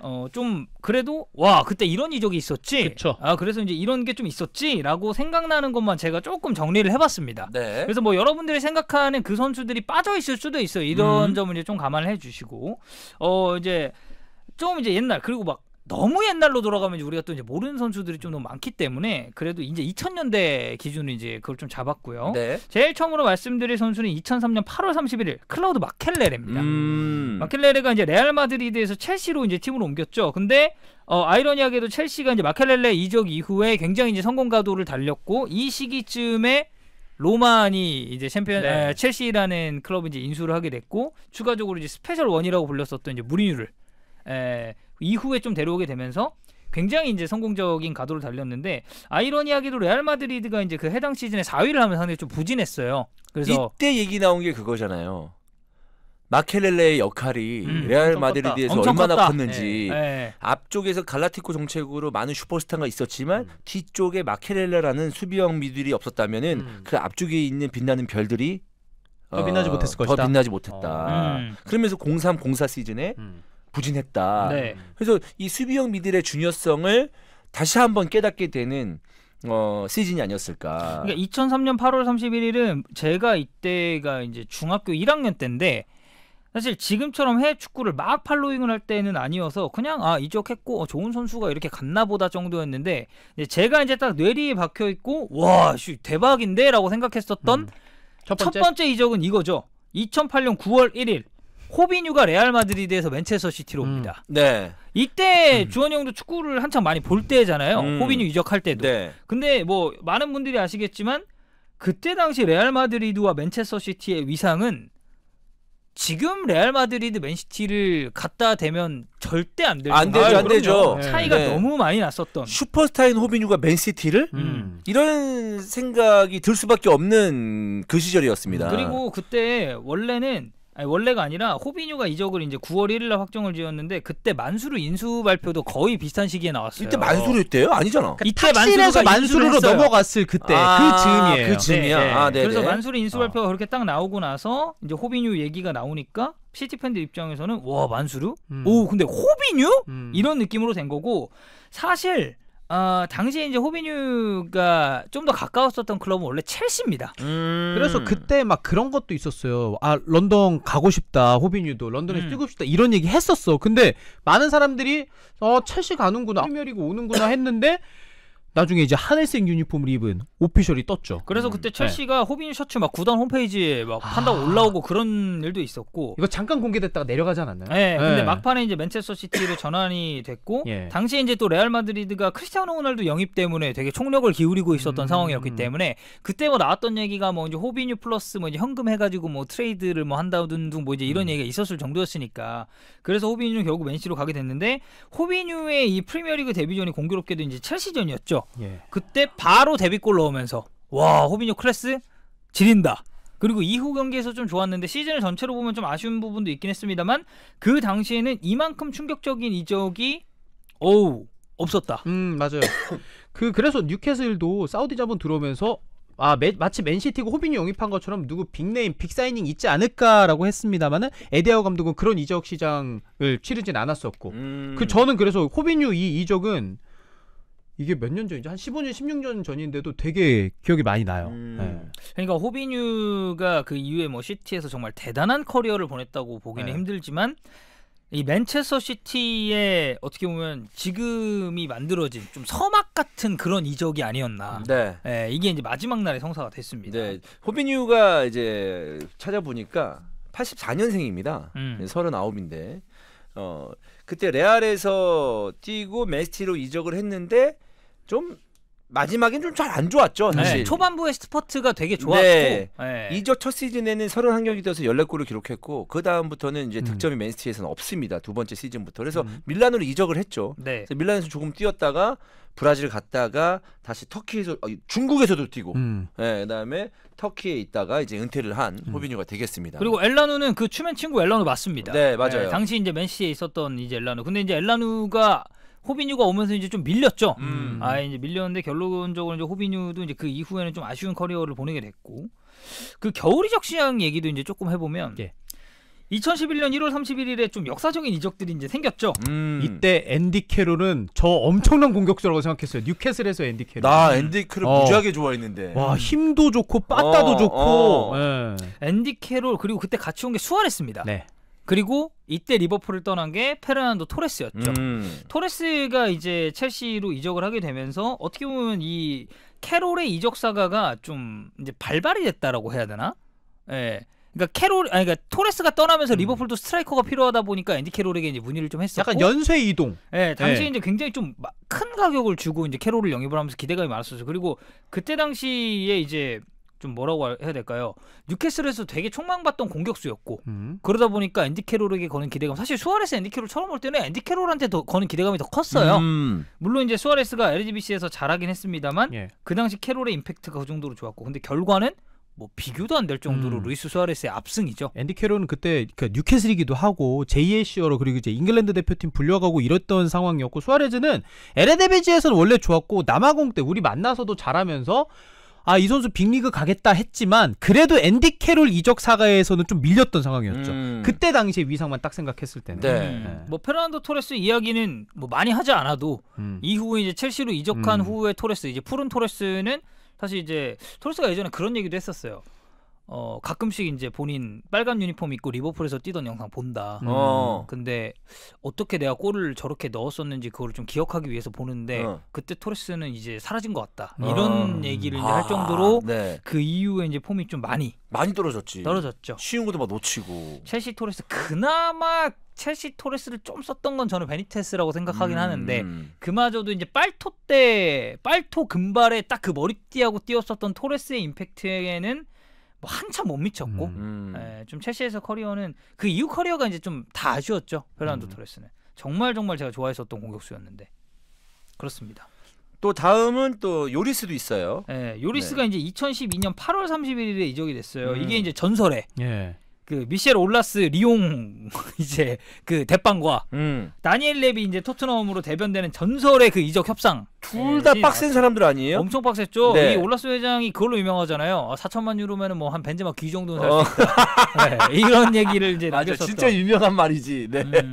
어좀 그래도 와 그때 이런 이적이 있었지 그쵸. 아 그래서 이제 이런 게 좀 있었지라고 생각나는 것만 제가 조금 정리를 해봤습니다 네. 그래서 뭐 여러분들이 생각하는 그 선수들이 빠져 있을 수도 있어요 이런 음. 점을 이제 좀 감안을 해주시고 어 이제 좀 이제 옛날 그리고 막 너무 옛날로 돌아가면 우리가 또 이제 모르는 선수들이 좀 너무 많기 때문에 그래도 이제 2000년대 기준으로 이제 그걸 좀 잡았고요. 네. 제일 처음으로 말씀드릴 선수는 2003년 8월 31일 클라우드 마켈레레입니다. 음. 마켈레레가 이제 레알 마드리드에서 첼시로 이제 팀을 옮겼죠. 근데 어, 아이러니하게도 첼시가 이제 마켈레레 이적 이후에 굉장히 이제 성공 가도를 달렸고 이 시기쯤에 로만이 이제 챔피언 네. 아, 첼시라는 클럽 이제 인수를 하게 됐고 추가적으로 이제 스페셜 원이라고 불렸었던 이제 무리뉴를 에, 이후에 좀 데려오게 되면서 굉장히 이제 성공적인 가도를 달렸는데 아이러니하게도 레알 마드리드가 이제 그 해당 시즌에 4위를 하면 서 상당히 좀 부진했어요. 그래서 이때 얘기 나온 게 그거잖아요. 마켈렐레의 역할이 음, 레알 마드리드에서 얼마나 컸는지 네, 네. 앞쪽에서 갈라티코 정책으로 많은 슈퍼스타가 있었지만 음. 뒤쪽에 마켈렐레라는 수비형 미들이 없었다면은 음. 그 앞쪽에 있는 빛나는 별들이 더 어, 빛나지 못했을 것이다. 더 빛나지 못했다. 어. 음. 그러면서 03, 04 시즌에 음. 부진했다. 네. 그래서 이 수비형 미들의 중요성을 다시 한번 깨닫게 되는 어, 시즌이 아니었을까. 그러니까 2003년 8월 31일은 제가 이때가 이제 중학교 1학년 때인데 사실 지금처럼 해외 축구를 막 팔로잉을 할 때는 아니어서 그냥 아 이적했고 어, 좋은 선수가 이렇게 갔나 보다 정도였는데 이제 제가 이제 딱 뇌리에 박혀 있고 와 씨, 대박인데라고 생각했었던 음. 첫, 번째? 첫 번째 이적은 이거죠. 2008년 9월 1일 호비뉴가 레알 마드리드에서 맨체스터 시티로 음. 옵니다. 네. 이때 음. 주원 형도 축구를 한창 많이 볼 때잖아요. 음. 호비뉴 이적할 때도. 네. 근데 뭐 많은 분들이 아시겠지만 그때 당시 레알 마드리드와 맨체스터 시티의 위상은 지금 레알 마드리드 맨시티를 갖다 대면 절대 안 되죠. 안 되죠, 아, 안 되죠. 차이가 네. 네. 너무 많이 났었던. 슈퍼스타인 호비뉴가 맨시티를 음. 이런 생각이 들 수밖에 없는 그 시절이었습니다. 그리고 그때 원래는 아니, 원래가 아니라 호비뉴가 이적을 이제 9월 1일날 확정을 지었는데 그때 만수르 인수 발표도 거의 비슷한 시기에 나왔어요. 이때 만수르 때요? 아니잖아. 그러니까 이때 만수르가 만수르로 넘어갔을 그때 아, 그 즈음이에요. 그 즈음이야. 네, 네. 아, 네, 그래서 네. 만수르 인수 아. 발표가 그렇게 딱 나오고 나서 이제 호비뉴 얘기가 나오니까 시티 팬들 입장에서는 와 만수르? 음. 오 근데 호비뉴? 음. 이런 느낌으로 된 거고 사실 어, 당시에 이제 호비뉴가 좀 더 가까웠었던 클럽은 원래 첼시입니다. 음. 그래서 그때 막 그런 것도 있었어요. 아, 런던 가고 싶다. 호비뉴도 런던에 음. 뛰고 싶다. 이런 얘기 했었어. 근데 많은 사람들이 어, 첼시 가는구나. 프리미어리그 오는구나 했는데 나중에 이제 하늘색 유니폼을 입은 오피셜이 떴죠. 그래서 음, 그때 네. 첼시가 네. 호빈 셔츠 막 구단 홈페이지에 막 아. 판다고 아... 올라오고 그런 일도 있었고. 이거 잠깐 공개됐다가 내려가지 않았나요? 네. 네. 근데 막판에 이제 맨체스터 시티로 전환이 됐고 예. 당시에 이제 또 레알 마드리드가 크리스티아노 호날두 영입 때문에 되게 총력을 기울이고 있었던 음... 상황이었기 때문에 그때 뭐 나왔던 얘기가 뭐 이제 호비뉴 플러스 뭐 이제 현금 해 가지고 뭐 트레이드를 뭐 한다든 둥뭐 이제 이런 음... 얘기가 있었을 정도였으니까. 그래서 호비뉴 결국 맨시로 가게 됐는데 호비뉴의이 프리미어리그 데뷔전이 공교롭게도 이제 첼시전이었죠. 예. 그때 바로 데뷔골 넣으면서 와 호빈요 클래스 지린다. 그리고 이후 경기에서 좀 좋았는데 시즌을 전체로 보면 좀 아쉬운 부분도 있긴 했습니다만 그 당시에는 이만큼 충격적인 이적이 어우 없었다. 음 맞아요. <coughs> 그 그래서 뉴캐슬도 사우디 자본 들어오면서 아 매, 마치 맨시티가 호빈이 영입한 것처럼 누구 빅네임 빅사이닝 있지 않을까라고 했습니다만은 에데어 감독은 그런 이적 시장을 치르진 않았었고 음... 그 저는 그래서 호빈유 이 이적은 이게 몇 년 전이죠? 한 15년, 16년 전인데도 되게 기억이 많이 나요. 음. 네. 그러니까 호비뉴가 그 이후에 뭐 시티에서 정말 대단한 커리어를 보냈다고 보기는 네. 힘들지만 이 맨체스터 시티의 어떻게 보면 지금이 만들어진 좀 서막 같은 그런 이적이 아니었나. 음, 네. 네 이게 이제 마지막 날의 성사가 됐습니다. 네. 호비뉴가 이제 찾아보니까 84년생입니다. 음. 39인데. 어, 그때 레알에서 뛰고 메시티로 이적을 했는데 좀 마지막엔 좀 잘 안 좋았죠. 네, 사실. 네, 초반부의 스퍼트가 되게 좋았고 네. 네. 첫 시즌에는 31경기 되어서 14골을 기록했고 그 다음부터는 이제 음. 득점이 맨시티에서는 없습니다. 두 번째 시즌부터. 그래서 음. 밀라노로 이적을 했죠. 네. 밀라노에서 조금 뛰었다가 브라질 갔다가 다시 터키에서 어, 중국에서도 뛰고 음. 네, 그다음에 터키에 있다가 이제 은퇴를 한 음. 호비뉴가 되겠습니다. 그리고 엘라누는 그 추맨 친구 엘라누 맞습니다. 네 맞아요. 네, 당시 이제 맨시에 티 있었던 이제 엘라누. 근데 이제 엘라누가 호비뉴가 오면서 이제 좀 밀렸죠. 음. 음. 아 이제 밀렸는데 결론적으로 이제 호비뉴도 이제 그 이후에는 좀 아쉬운 커리어를 보내게 됐고 그 겨울 이적 시향 얘기도 이제 조금 해보면 예. 2011년 1월 31일에 좀 역사적인 이적들이 이제 생겼죠. 음. 이때 앤디 캐롤은 저 엄청난 공격수라고 생각했어요. 뉴캐슬에서 앤디 캐롤. 나 앤디 캐롤 어. 무지하게 좋아했는데. 와 힘도 좋고 빠따도 어, 좋고. 어. 네. 앤디 캐롤 그리고 그때 같이 온 게 수아레스입니다. 네. 그리고 이때 리버풀을 떠난 게 페르난도 토레스였죠. 음. 토레스가 이제 첼시로 이적을 하게 되면서 어떻게 보면 이 캐롤의 이적 사가가 좀 이제 발발이 됐다라고 해야 되나? 예. 그러니까 캐롤 아니 그러니까 토레스가 떠나면서 음. 리버풀도 스트라이커가 필요하다 보니까 앤디 캐롤에게 이제 문의를 좀 했었고 약간 연쇄 이동. 예, 당시에 예. 이제 굉장히 좀 큰 가격을 주고 이제 캐롤을 영입을 하면서 기대감이 많았었어요. 그리고 그때 당시에 이제 좀 뭐라고 해야 될까요? 뉴캐슬에서 되게 촉망받던 공격수였고 음. 그러다 보니까 앤디 캐롤에게 거는 기대감 사실 수아레스 앤디 캐롤 처음 올 때는 앤디 캐롤한테 더 거는 기대감이 더 컸어요. 음. 물론 이제 수아레스가 LGBC에서 잘하긴 했습니다만 예. 그 당시 캐롤의 임팩트가 그 정도로 좋았고 근데 결과는 뭐 비교도 안 될 정도로 음. 루이스 수아레스의 압승이죠. 앤디 캐롤은 그때 그 뉴캐슬이기도 하고 JAC로 그리고 이제 잉글랜드 대표팀 불려가고 이랬던 상황이었고 수아레즈는 에레데베지에서는 원래 좋았고 남아공 때 우리 만나서도 잘하면서 아, 이 선수 빅리그 가겠다 했지만 그래도 앤디 캐롤 이적 사과에서는좀 밀렸던 상황이었죠. 음. 그때 당시에 위상만 딱 생각했을 때는. 네. 네. 뭐 페르난도 토레스 이야기는 뭐 많이 하지 않아도 음. 이후에 이제 첼시로 이적한 음. 후에 토레스 이제 푸른 토레스는 사실 이제 토레스가 예전에 그런 얘기도 했었어요. 어 가끔씩 이제 본인 빨간 유니폼 입고 리버풀에서 뛰던 영상 본다. 음. 어. 근데 어떻게 내가 골을 저렇게 넣었었는지 그걸 좀 기억하기 위해서 보는데 어. 그때 토레스는 이제 사라진 것 같다. 어. 이런 얘기를 이제 아, 할 정도로 네. 그 이후에 이제 폼이 좀 많이 많이 떨어졌지. 떨어졌죠. 쉬운 것도 막 놓치고. 첼시 토레스 그나마 첼시 토레스를 좀 썼던 건 저는 베니테스라고 생각하긴 음. 하는데 그마저도 이제 빨토 때 빨토 금발에 딱 그 머리띠하고 뛰었었던 토레스의 임팩트에는 뭐 한참 못 미쳤고 음. 음. 예, 좀 첼시에서 커리어는 그 이후 커리어가 이제 좀 다 아쉬웠죠 페르난도 음. 토레스는 정말 정말 제가 좋아했었던 공격수였는데 그렇습니다. 또 다음은 또 요리스도 있어요. 예, 요리스가 네. 이제 2012년 8월 31일에 이적이 됐어요. 음. 이게 이제 전설의 예. 그 미셸 올라스 리옹 <laughs> 이제 그 대빵과 음. 다니엘 랩이 이제 토트넘으로 대변되는 전설의 그 이적 협상 둘다 네, 빡센 사람들 아니에요? 엄청 빡셌죠. 네. 이 올라스 회장이 그걸로 유명하잖아요. 4천만 아, 유로면은 뭐한 벤제마 귀 정도는 살수 어. 있다. 네, 이런 얘기를 이제 <laughs> 맞아, 남겼었죠. 진짜 유명한 말이지. 네. 음.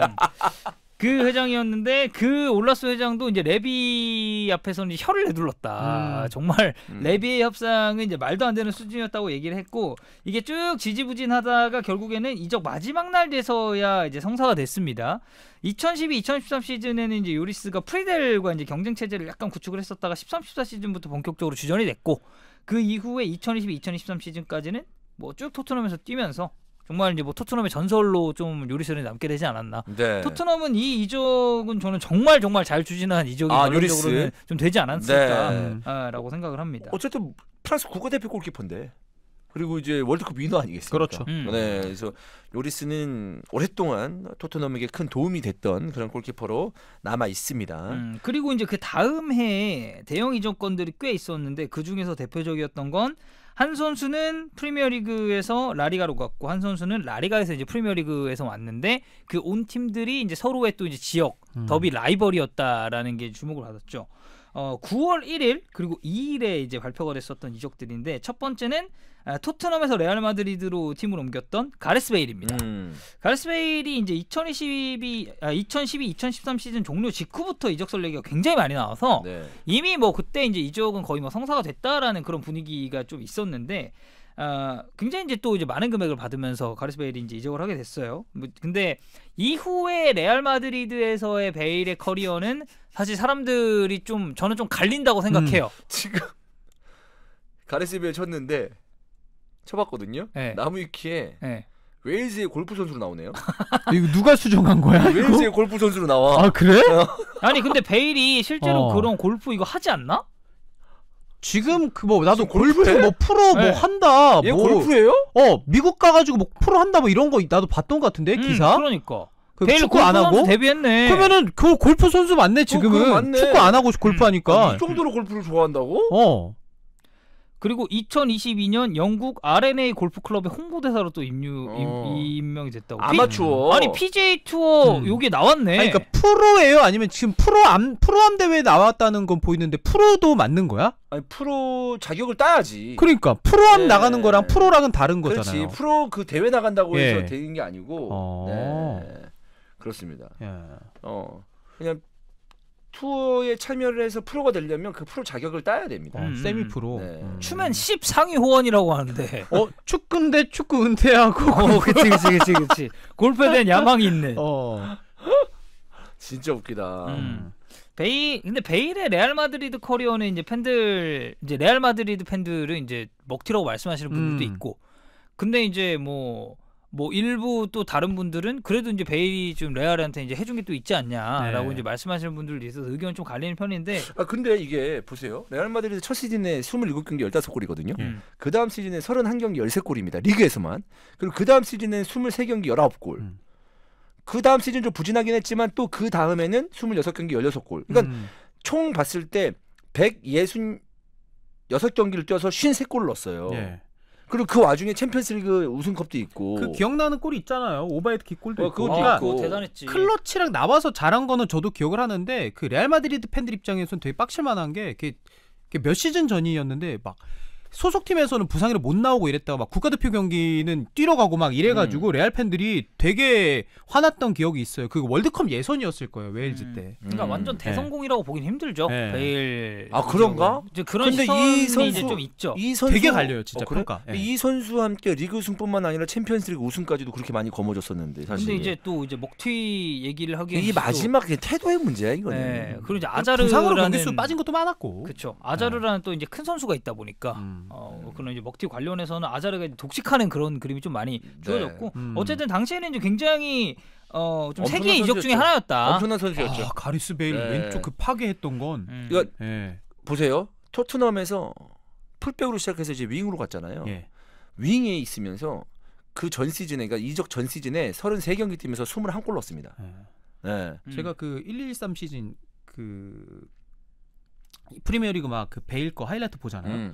그 회장이었는데 그 올라스 회장도 이제 레비 앞에서는 이제 혀를 내둘렀다. 음. 정말 음. 레비의 협상은 이제 말도 안 되는 수준이었다고 얘기를 했고 이게 쭉 지지부진하다가 결국에는 이적 마지막 날 돼서야 이제 성사가 됐습니다. 2012-2013 시즌에는 이제 요리스가 프리델과 이제 경쟁 체제를 약간 구축을 했었다가 13-14 시즌부터 본격적으로 주전이 됐고 그 이후에 2012-2013 시즌까지는 뭐 쭉 토트넘에서 뛰면서 정말 이제 뭐 토트넘의 전설로 좀요리선에 남게 되지 않았나. 네. 토트넘은 이 이적은 저는 정말 정말 잘 추진한 이적이 아, 적으로는좀 되지 않았을까라고 네. 아, 생각을 합니다. 어쨌든 프랑스 국가대표 골키퍼인데. 그리고 이제 월드컵 위너 아니겠습니까? 그렇죠. 음. 네, 그래서 요리스는 오랫동안 토트넘에게 큰 도움이 됐던 그런 골키퍼로 남아 있습니다. 음, 그리고 이제 그 다음 해 대형 이적건들이 꽤 있었는데 그 중에서 대표적이었던 건한 선수는 프리미어리그에서 라리가로 갔고 한 선수는 라리가에서 이제 프리미어리그에서 왔는데 그 온 팀들이 이제 서로의 또 이제 지역 음. 더비 라이벌이었다라는 게 주목을 받았죠. 어, 9월 1일 그리고 2일에 이제 발표가 됐었던 이적들인데 첫 번째는 아, 토트넘에서 레알 마드리드로 팀을 옮겼던 가레스 베일입니다. 음. 가레스 베일이 이제 2012, 2012, 2 3 시즌 종료 직후부터 이적설 레기가 굉장히 많이 나와서 네. 이미 뭐 그때 이제 이적은 거의 뭐 성사가 됐다라는 그런 분위기가 좀 있었는데 어, 굉장히 이제 또 이제 많은 금액을 받으면서 가레스 베일이 이제 이적을 하게 됐어요. 뭐, 근데 이후에 레알 마드리드에서의 베일의 커리어는 사실 사람들이 좀 저는 좀 갈린다고 음, 생각해요. 음, 지금 <laughs> 가레스 베일 쳤는데 쳐봤거든요. 네. 나무위키에 네. 웨일즈의 골프 선수로 나오네요. 이거 누가 수정한 거야? 아, 웨일즈의 골프 선수로 나와. 아 그래? 어. 아니 근데 베일이 실제로 어. 그런 골프 이거 하지 않나? 지금 그 뭐 나도 골프 뭐 프로 뭐 네. 뭐 한다 뭐 골프예요? 어 미국 가가지고 뭐 프로 한다 뭐 이런 거 나도 봤던 것 같은데 음, 기사 그러니까 그 베일 축구 안 하고 데뷔했네. 그러면은 그 골프 선수 맞네 어, 지금은 어, 맞네. 축구 안 하고 골프 하니까 음. 이 정도로 골프를 좋아한다고? 어 그리고 2022년 영국 RNA 골프 클럽의 홍보대사로 또 임유 어. 임, 명이 됐다고. 아마추어. 피, 아니 PJ 투어 음. 요게 나왔네. 아니, 그러니까 프로예요? 아니면 지금 프로암 프로암 대회 나왔다는 건 보이는데 프로도 맞는 거야? 아니 프로 자격을 따야지. 그러니까 프로암 네. 나가는 거랑 프로랑은 다른 그렇지. 거잖아요. 그렇지. 프로 그 대회 나간다고 해서 예. 되는 게 아니고. 어. 네. 그렇습니다. 예. 어. 그냥 투어에 참여를 해서 프로가 되려면 그 프로 자격을 따야 됩니다. 어, 음, 세미 프로. 네. 음. 추면 10 상위 호원이라고 하는데. 어축구인 축구 은퇴하고. 어, 그치 그치 그치 그치. 골프에 대한 야망이 있네. 어. 진짜 웃기다. 음. 베이 근데 베일의 레알 마드리드 커리어는 이제 팬들 이제 레알 마드리드 팬들은 이제 먹튀라고 말씀하시는 분들도 음. 있고. 근데 이제 뭐뭐 일부 또 다른 분들은 그래도 이제 베일이 좀 레알한테 이제 해준 게 또 있지 않냐라고 네. 이제 말씀하시는 분들도 있어서 의견이 좀 갈리는 편인데 아 근데 이게 보세요 레알 마드리드 첫 시즌에 27경기 15골이거든요 음. 그 다음 시즌에 31경기 13골입니다 리그에서만 그리고 그 다음 시즌에 23경기 19골 음. 그 다음 시즌 좀 부진하긴 했지만 또 그 다음에는 26경기 16골 그러니까 음. 총 봤을 때160 6경기를 뛰어서 53골을 넣었어요 예. 그리고 그 와중에 챔피언스리그 우승컵도 있고. 그 기억나는 골이 있잖아요. 오바이드 킥골도 어, 있고. 그것도 아, 있고. 대단했지. 클러치랑 나와서 잘한 거는 저도 기억을 하는데 그 레알 마드리드 팬들 입장에서는 되게 빡칠만한 게 그 몇 시즌 전이었는데 막 소속팀에서는 부상으로 못 나오고 이랬다가 막 국가대표 경기는 뛰러 가고 막 이래가지고 음. 레알 팬들이 되게 화났던 기억이 있어요. 그 월드컵 예선이었을 거예요 웨일즈 음. 때. 그러니까 음. 완전 네. 대성공이라고 네. 보긴 힘들죠. 네. 베일. 아 그런가? 이제 그런 근데 이 선수 좀 있죠. 이 선수 되게 갈려요 진짜 어, 그래? 평가. 네. 이 선수와 함께 리그 우승뿐만 아니라 챔피언스리그 우승까지도 그렇게 많이 거머졌었는데 사실. 근데 이제 또 이제 먹튀 얘기를 하기. 이 마지막 태도의 문제야 이거는. 네. 그리고 이제 아자르라는 상으로 경기수 빠진 것도 많았고. 그렇죠. 아자르라는 네. 또 이제 큰 선수가 있다 보니까. 음. 음, 어, 네. 그런 이제 먹튀 관련해서는 아자르가 독식하는 그런 그림이 좀 많이 네. 주어졌고 네. 어쨌든 당시에는 이제 굉장히 어 좀 세계 이적 중에 하나였다. 엄청난 선수였죠. 아, 가리스 베일 네. 왼쪽 그 파괴했던 건. 음. 그러 네. 예. 보세요. 토트넘에서 풀백으로 시작해서 이제 윙으로 갔잖아요. 예. 윙에 있으면서 그 전 시즌에 그러니까 이적 전 시즌에 33경기 뛰면서 21골 넣었습니다. 예. 네. 음. 제가 그1113 시즌 그 프리미어리그 막 그 베일 거 하이라이트 보잖아요. 음.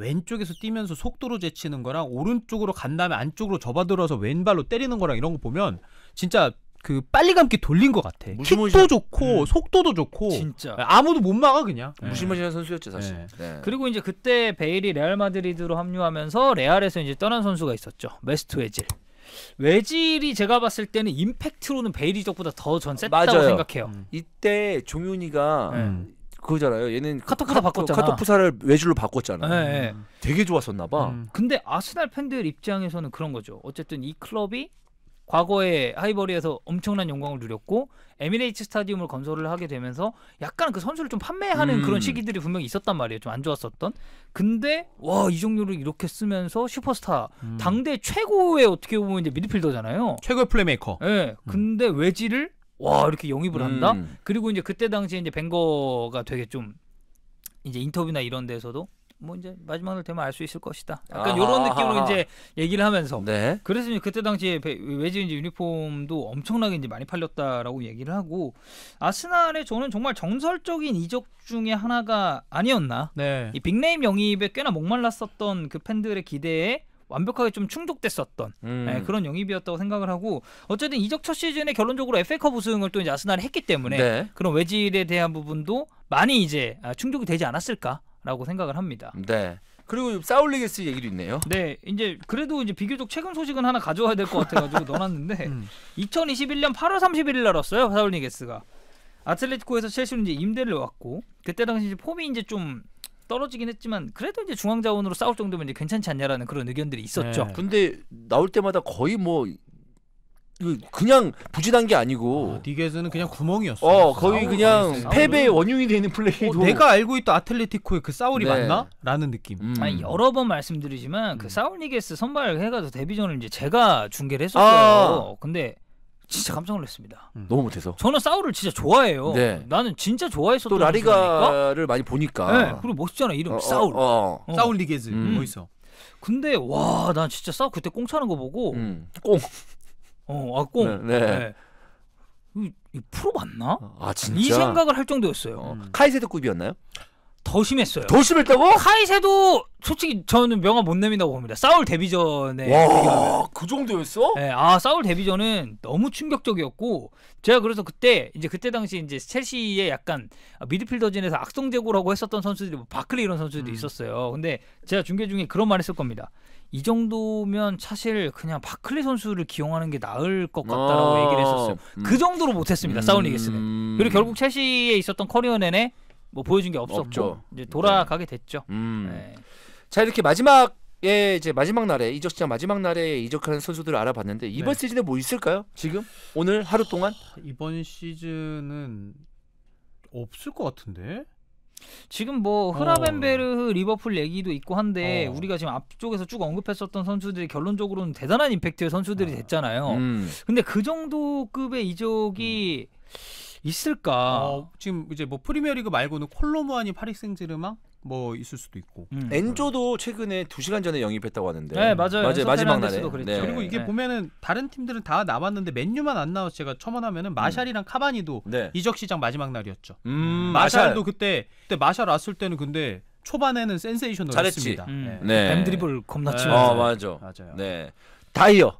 왼쪽에서 뛰면서 속도로 제치는 거랑 오른쪽으로 간 다음에 안쪽으로 접어들어서 왼발로 때리는 거랑 이런 거 보면 진짜 그 빨리 감기 돌린 것 같아. 무시무시한... 킥도 좋고 음. 속도도 좋고 진짜 예, 아무도 못 막아 그냥. 예. 무시무시한 선수였죠 사실. 네. 네. 그리고 이제 그때 베일이 레알 마드리드로 합류하면서 레알에서 이제 떠난 선수가 있었죠. 메스트 웨질. 외질이 제가 봤을 때는 임팩트로는 베일이 적보다 더전 셌다고 생각해요. 음. 이때 종윤이가 음. 그거잖아요. 얘는 카토프로 바꿨잖아. 카토프사를 외줄로 바꿨잖아. 네, 네. 음. 되게 좋았었나 봐. 음. 근데 아스날 팬들 입장에서는 그런 거죠. 어쨌든 이 클럽이 과거에 하이버리에서 엄청난 영광을 누렸고 에미레이츠 스타디움을 건설을 하게 되면서 약간 그 선수를 좀 판매하는 음. 그런 시기들이 분명히 있었단 말이에요. 좀 안 좋았었던. 근데 와 이종류를 이렇게 쓰면서 슈퍼스타 음. 당대 최고의 어떻게 보면 이제 미드필더잖아요. 최고의 플레이메이커. 예. 네, 근데 외지를 와 이렇게 영입을 한다. 음. 그리고 이제 그때 당시에 이제 벵거가 되게 좀 이제 인터뷰나 이런 데서도 뭐 이제 마지막 으로 되면 알 수 있을 것이다. 약간 이런 느낌으로 이제 얘기를 하면서 네. 그래서 이제 그때 당시에 외지 이제 유니폼도 엄청나게 이제 많이 팔렸다라고 얘기를 하고 아스날의 저는 정말 정설적인 이적 중에 하나가 아니었나. 네. 이 빅네임 영입에 꽤나 목말랐었던 그 팬들의 기대에 완벽하게 좀 충족됐었던 음. 네, 그런 영입이었다고 생각을 하고 어쨌든 이적 첫 시즌에 결론적으로 FA컵 우승을 또 이제 아스날이 했기 때문에 네. 그런 외질에 대한 부분도 많이 이제 아, 충족이 되지 않았을까라고 생각을 합니다. 네. 그리고 사울리게스 얘기도 있네요. 네, 이제 그래도 이제 비교적 최근 소식은 하나 가져와야 될 것 같아가지고 넣어놨는데 <laughs> 음. 2021년 8월 31일 날 왔어요 사울리게스가 아틀레티코에서 첼시로 이제 임대를 왔고 그때 당시 이제 폼이 이제 좀 떨어지긴 했지만 그래도 이제 중앙 자원으로 싸울 정도면 이제 괜찮지 않냐라는 그런 의견들이 있었죠. 네. 근데 나올 때마다 거의 뭐 그냥 부진한 게 아니고 아, 디게즈는 그냥 구멍이었어. 어 거의 그냥 패배의 원흉이 되는 플레이도. 어, 내가 알고 있던 아틀레티코의 그 사울이 네. 맞나?라는 느낌. 음. 아니, 여러 번 말씀드리지만 그 음. 사울 니게스 선발 해가지고 데뷔전을 이제 제가 중계를 아. 했었어요. 아. 근데 진짜 깜짝 놀랐습니다. 음. 너무 못해서. 저는 싸우를 진짜 좋아해요. 네. 나는 진짜 좋아했었던 또 라리가를 많이 보니까. 네, 그리고 멋있잖아 이름 어, 싸울. 어, 어, 어. 싸울 리게즈 음. 멋있어. 근데 와난 진짜 싸우 그때 꽁 차는 거 보고 음. 꽁. 어, 아 꽁. 네. 네. 이, 네. 이 프로 맞나? 아 진짜. 이 생각을 할 정도였어요. 음. 카이세드급이었나요? 더 심했어요. 더 심했다고? 카이세도 솔직히 저는 명함 못 내민다고 봅니다. 싸울 데뷔 전에 와그 정도였어? 네, 아 싸울 데뷔 전은 너무 충격적이었고 제가 그래서 그때 이제 그때 당시 이제 첼시의 약간 미드필더진에서 악성재고라고 했었던 선수들이 뭐 바클리 이런 선수들이 음. 있었어요. 근데 제가 중계 중에 그런 말했을 겁니다. 이 정도면 사실 그냥 바클리 선수를 기용하는 게 나을 것 같다라고 아 얘기를 했었어요. 그 음. 그 정도로 못했습니다. 음. 싸울 리게스는 그리고 음. 결국 첼시에 있었던 커리어 내내 뭐 보여준 게 없었고 없죠. 이제 돌아가게 됐죠. 음. 음. 네. 자 이렇게 마지막 예, 이제 마지막 날에 이적 시장 마지막 날에 이적하는 선수들을 알아봤는데 이번 네. 시즌에 뭐 있을까요? 지금 오늘 하루 동안 이번 시즌은 없을 것 같은데. 지금 뭐 어. 흐라벤베르 어. 리버풀 얘기도 있고 한데 어. 우리가 지금 앞쪽에서 쭉 언급했었던 선수들이 결론적으로는 대단한 임팩트의 선수들이 아. 됐잖아요. 음. 근데 그 정도 급의 이적이 음. 있을까? 어. 지금 이제 뭐 프리미어리그 말고는 콜로무아니 파리 생제르망 뭐 있을 수도 있고. 음. 엔조도 최근에 2시간 전에 영입했다고 하는데. 네, 맞아요. 맞아요. 마지막 날에. 네. 그리고 이게 네. 보면은 다른 팀들은 다 나왔는데 맨유만 안 나와서 제가 첨언하면은 마샬이랑 카바니도 음. 네. 이적 시장 마지막 날이었죠. 음, 마샬 마샬. 그때 그때 마샬 왔을 때는 근데 초반에는 센세이션으했습니다 음. 네. 네. 뱀 드리블 겁나 네. 치면서. 어, 맞아. 맞아요. 네. 다이어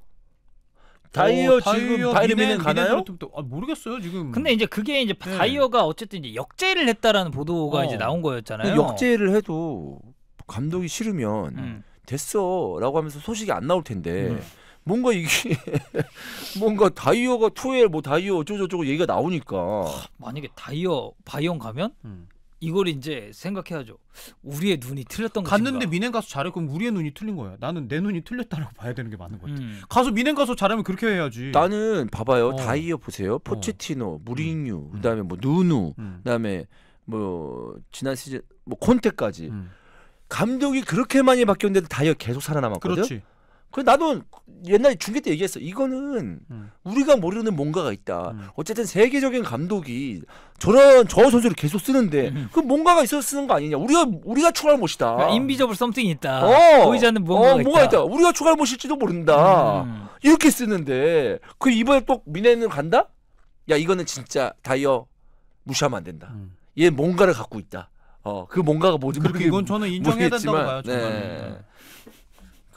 다이어 어, 지금 바이르미는 가나요? 또, 아, 모르겠어요 지금. 근데 이제 그게 이제 네. 다이어가 어쨌든 이제 역제를 했다라는 보도가 어. 이제 나온 거였잖아요. 역제를 해도 감독이 싫으면 음. 됐어라고 하면서 소식이 안 나올 텐데 음. 뭔가 이게 <laughs> 뭔가 다이어가 투엘 뭐 다이어 어쩌고저쩌고 얘기가 나오니까 하, 만약에 다이어 바이온 가면 음. 이걸 이제 생각해야죠. 우리의 눈이 틀렸던 거 갔는데 미넨 가수 잘해 그럼 우리의 눈이 틀린 거야. 나는 내 눈이 틀렸다라고 봐야 되는 게 맞는 것 같아. 음. 가서 미넨 가수 잘하면 그렇게 해야지. 나는 봐봐요. 어. 다이어 보세요. 어. 포체티노, 어. 무리뉴, 음. 그다음에 뭐 누누, 음. 그다음에 뭐 지난 시즌 뭐 콘테까지 음. 감독이 그렇게 많이 바뀌었는데도 다이어 계속 살아남았거든. 그렇지. 그 나도 옛날 에 중계 때 얘기했어. 이거는 음. 우리가 모르는 뭔가가 있다. 음. 어쨌든 세계적인 감독이 저런 저 선수를 계속 쓰는데 음. 그 뭔가가 있어 서 쓰는 거 아니냐. 우리가 우리가 추가할 것이다. 그러니까 인비저블 썸띵이 있다. 어. 보이지 않는 뭔가가, 어, 뭔가 있다. 우리가 추가할 것일지도 모른다. 음. 이렇게 쓰는데 그 이번에 또 미네는 간다? 야 이거는 진짜 다이어 무시하면 안 된다. 음. 얘 뭔가를 갖고 있다. 어 그 뭔가가 뭐지 그렇게 이건 저는 인정해야 된다고 봐요. 네.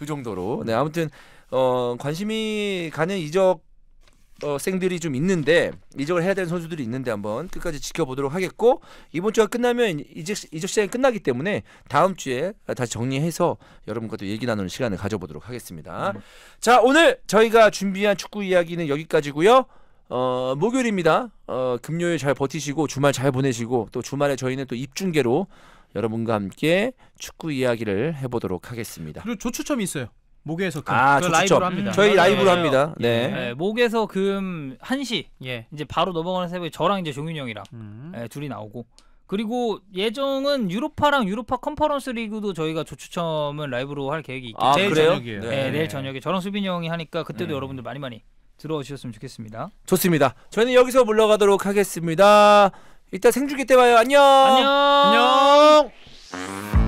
그 정도로. 네, 아무튼 어, 관심이 가는 이적 어, 생들이 좀 있는데 이적을 해야 되는 선수들이 있는데 한번 끝까지 지켜보도록 하겠고 이번 주가 끝나면 이적 이적 시장이 끝나기 때문에 다음 주에 다시 정리해서 여러분과도 얘기 나누는 시간을 가져보도록 하겠습니다. 음. 자 오늘 저희가 준비한 축구 이야기는 여기까지고요. 어, 목요일입니다. 어, 금요일 잘 버티시고 주말 잘 보내시고 또 주말에 저희는 또 입중계로 여러분과 함께 축구 이야기를 해보도록 하겠습니다. 그리고 조추첨이 있어요. 목에서 금. 그 아, 저희 그 라이브로 합니다. 저희 라이브로 합니다. 네. 네, 목에서 금 1시. 예. 이제 바로 넘어가는 새벽에 저랑 이제 종윤 형이랑 음. 예, 둘이 나오고 그리고 예정은 유로파랑 유로파 컨퍼런스 리그도 저희가 조추첨은 라이브로 할 계획이 있고 아, 내일 저녁에요 네. 네. 내일 네. 저녁에 저랑 수빈이 형이 하니까 그때도 음. 여러분들 많이 많이 들어오셨으면 좋겠습니다. 좋습니다. 저희는 여기서 물러가도록 하겠습니다. 이따 생중계 때 봐요. 안녕. 안녕. 안녕.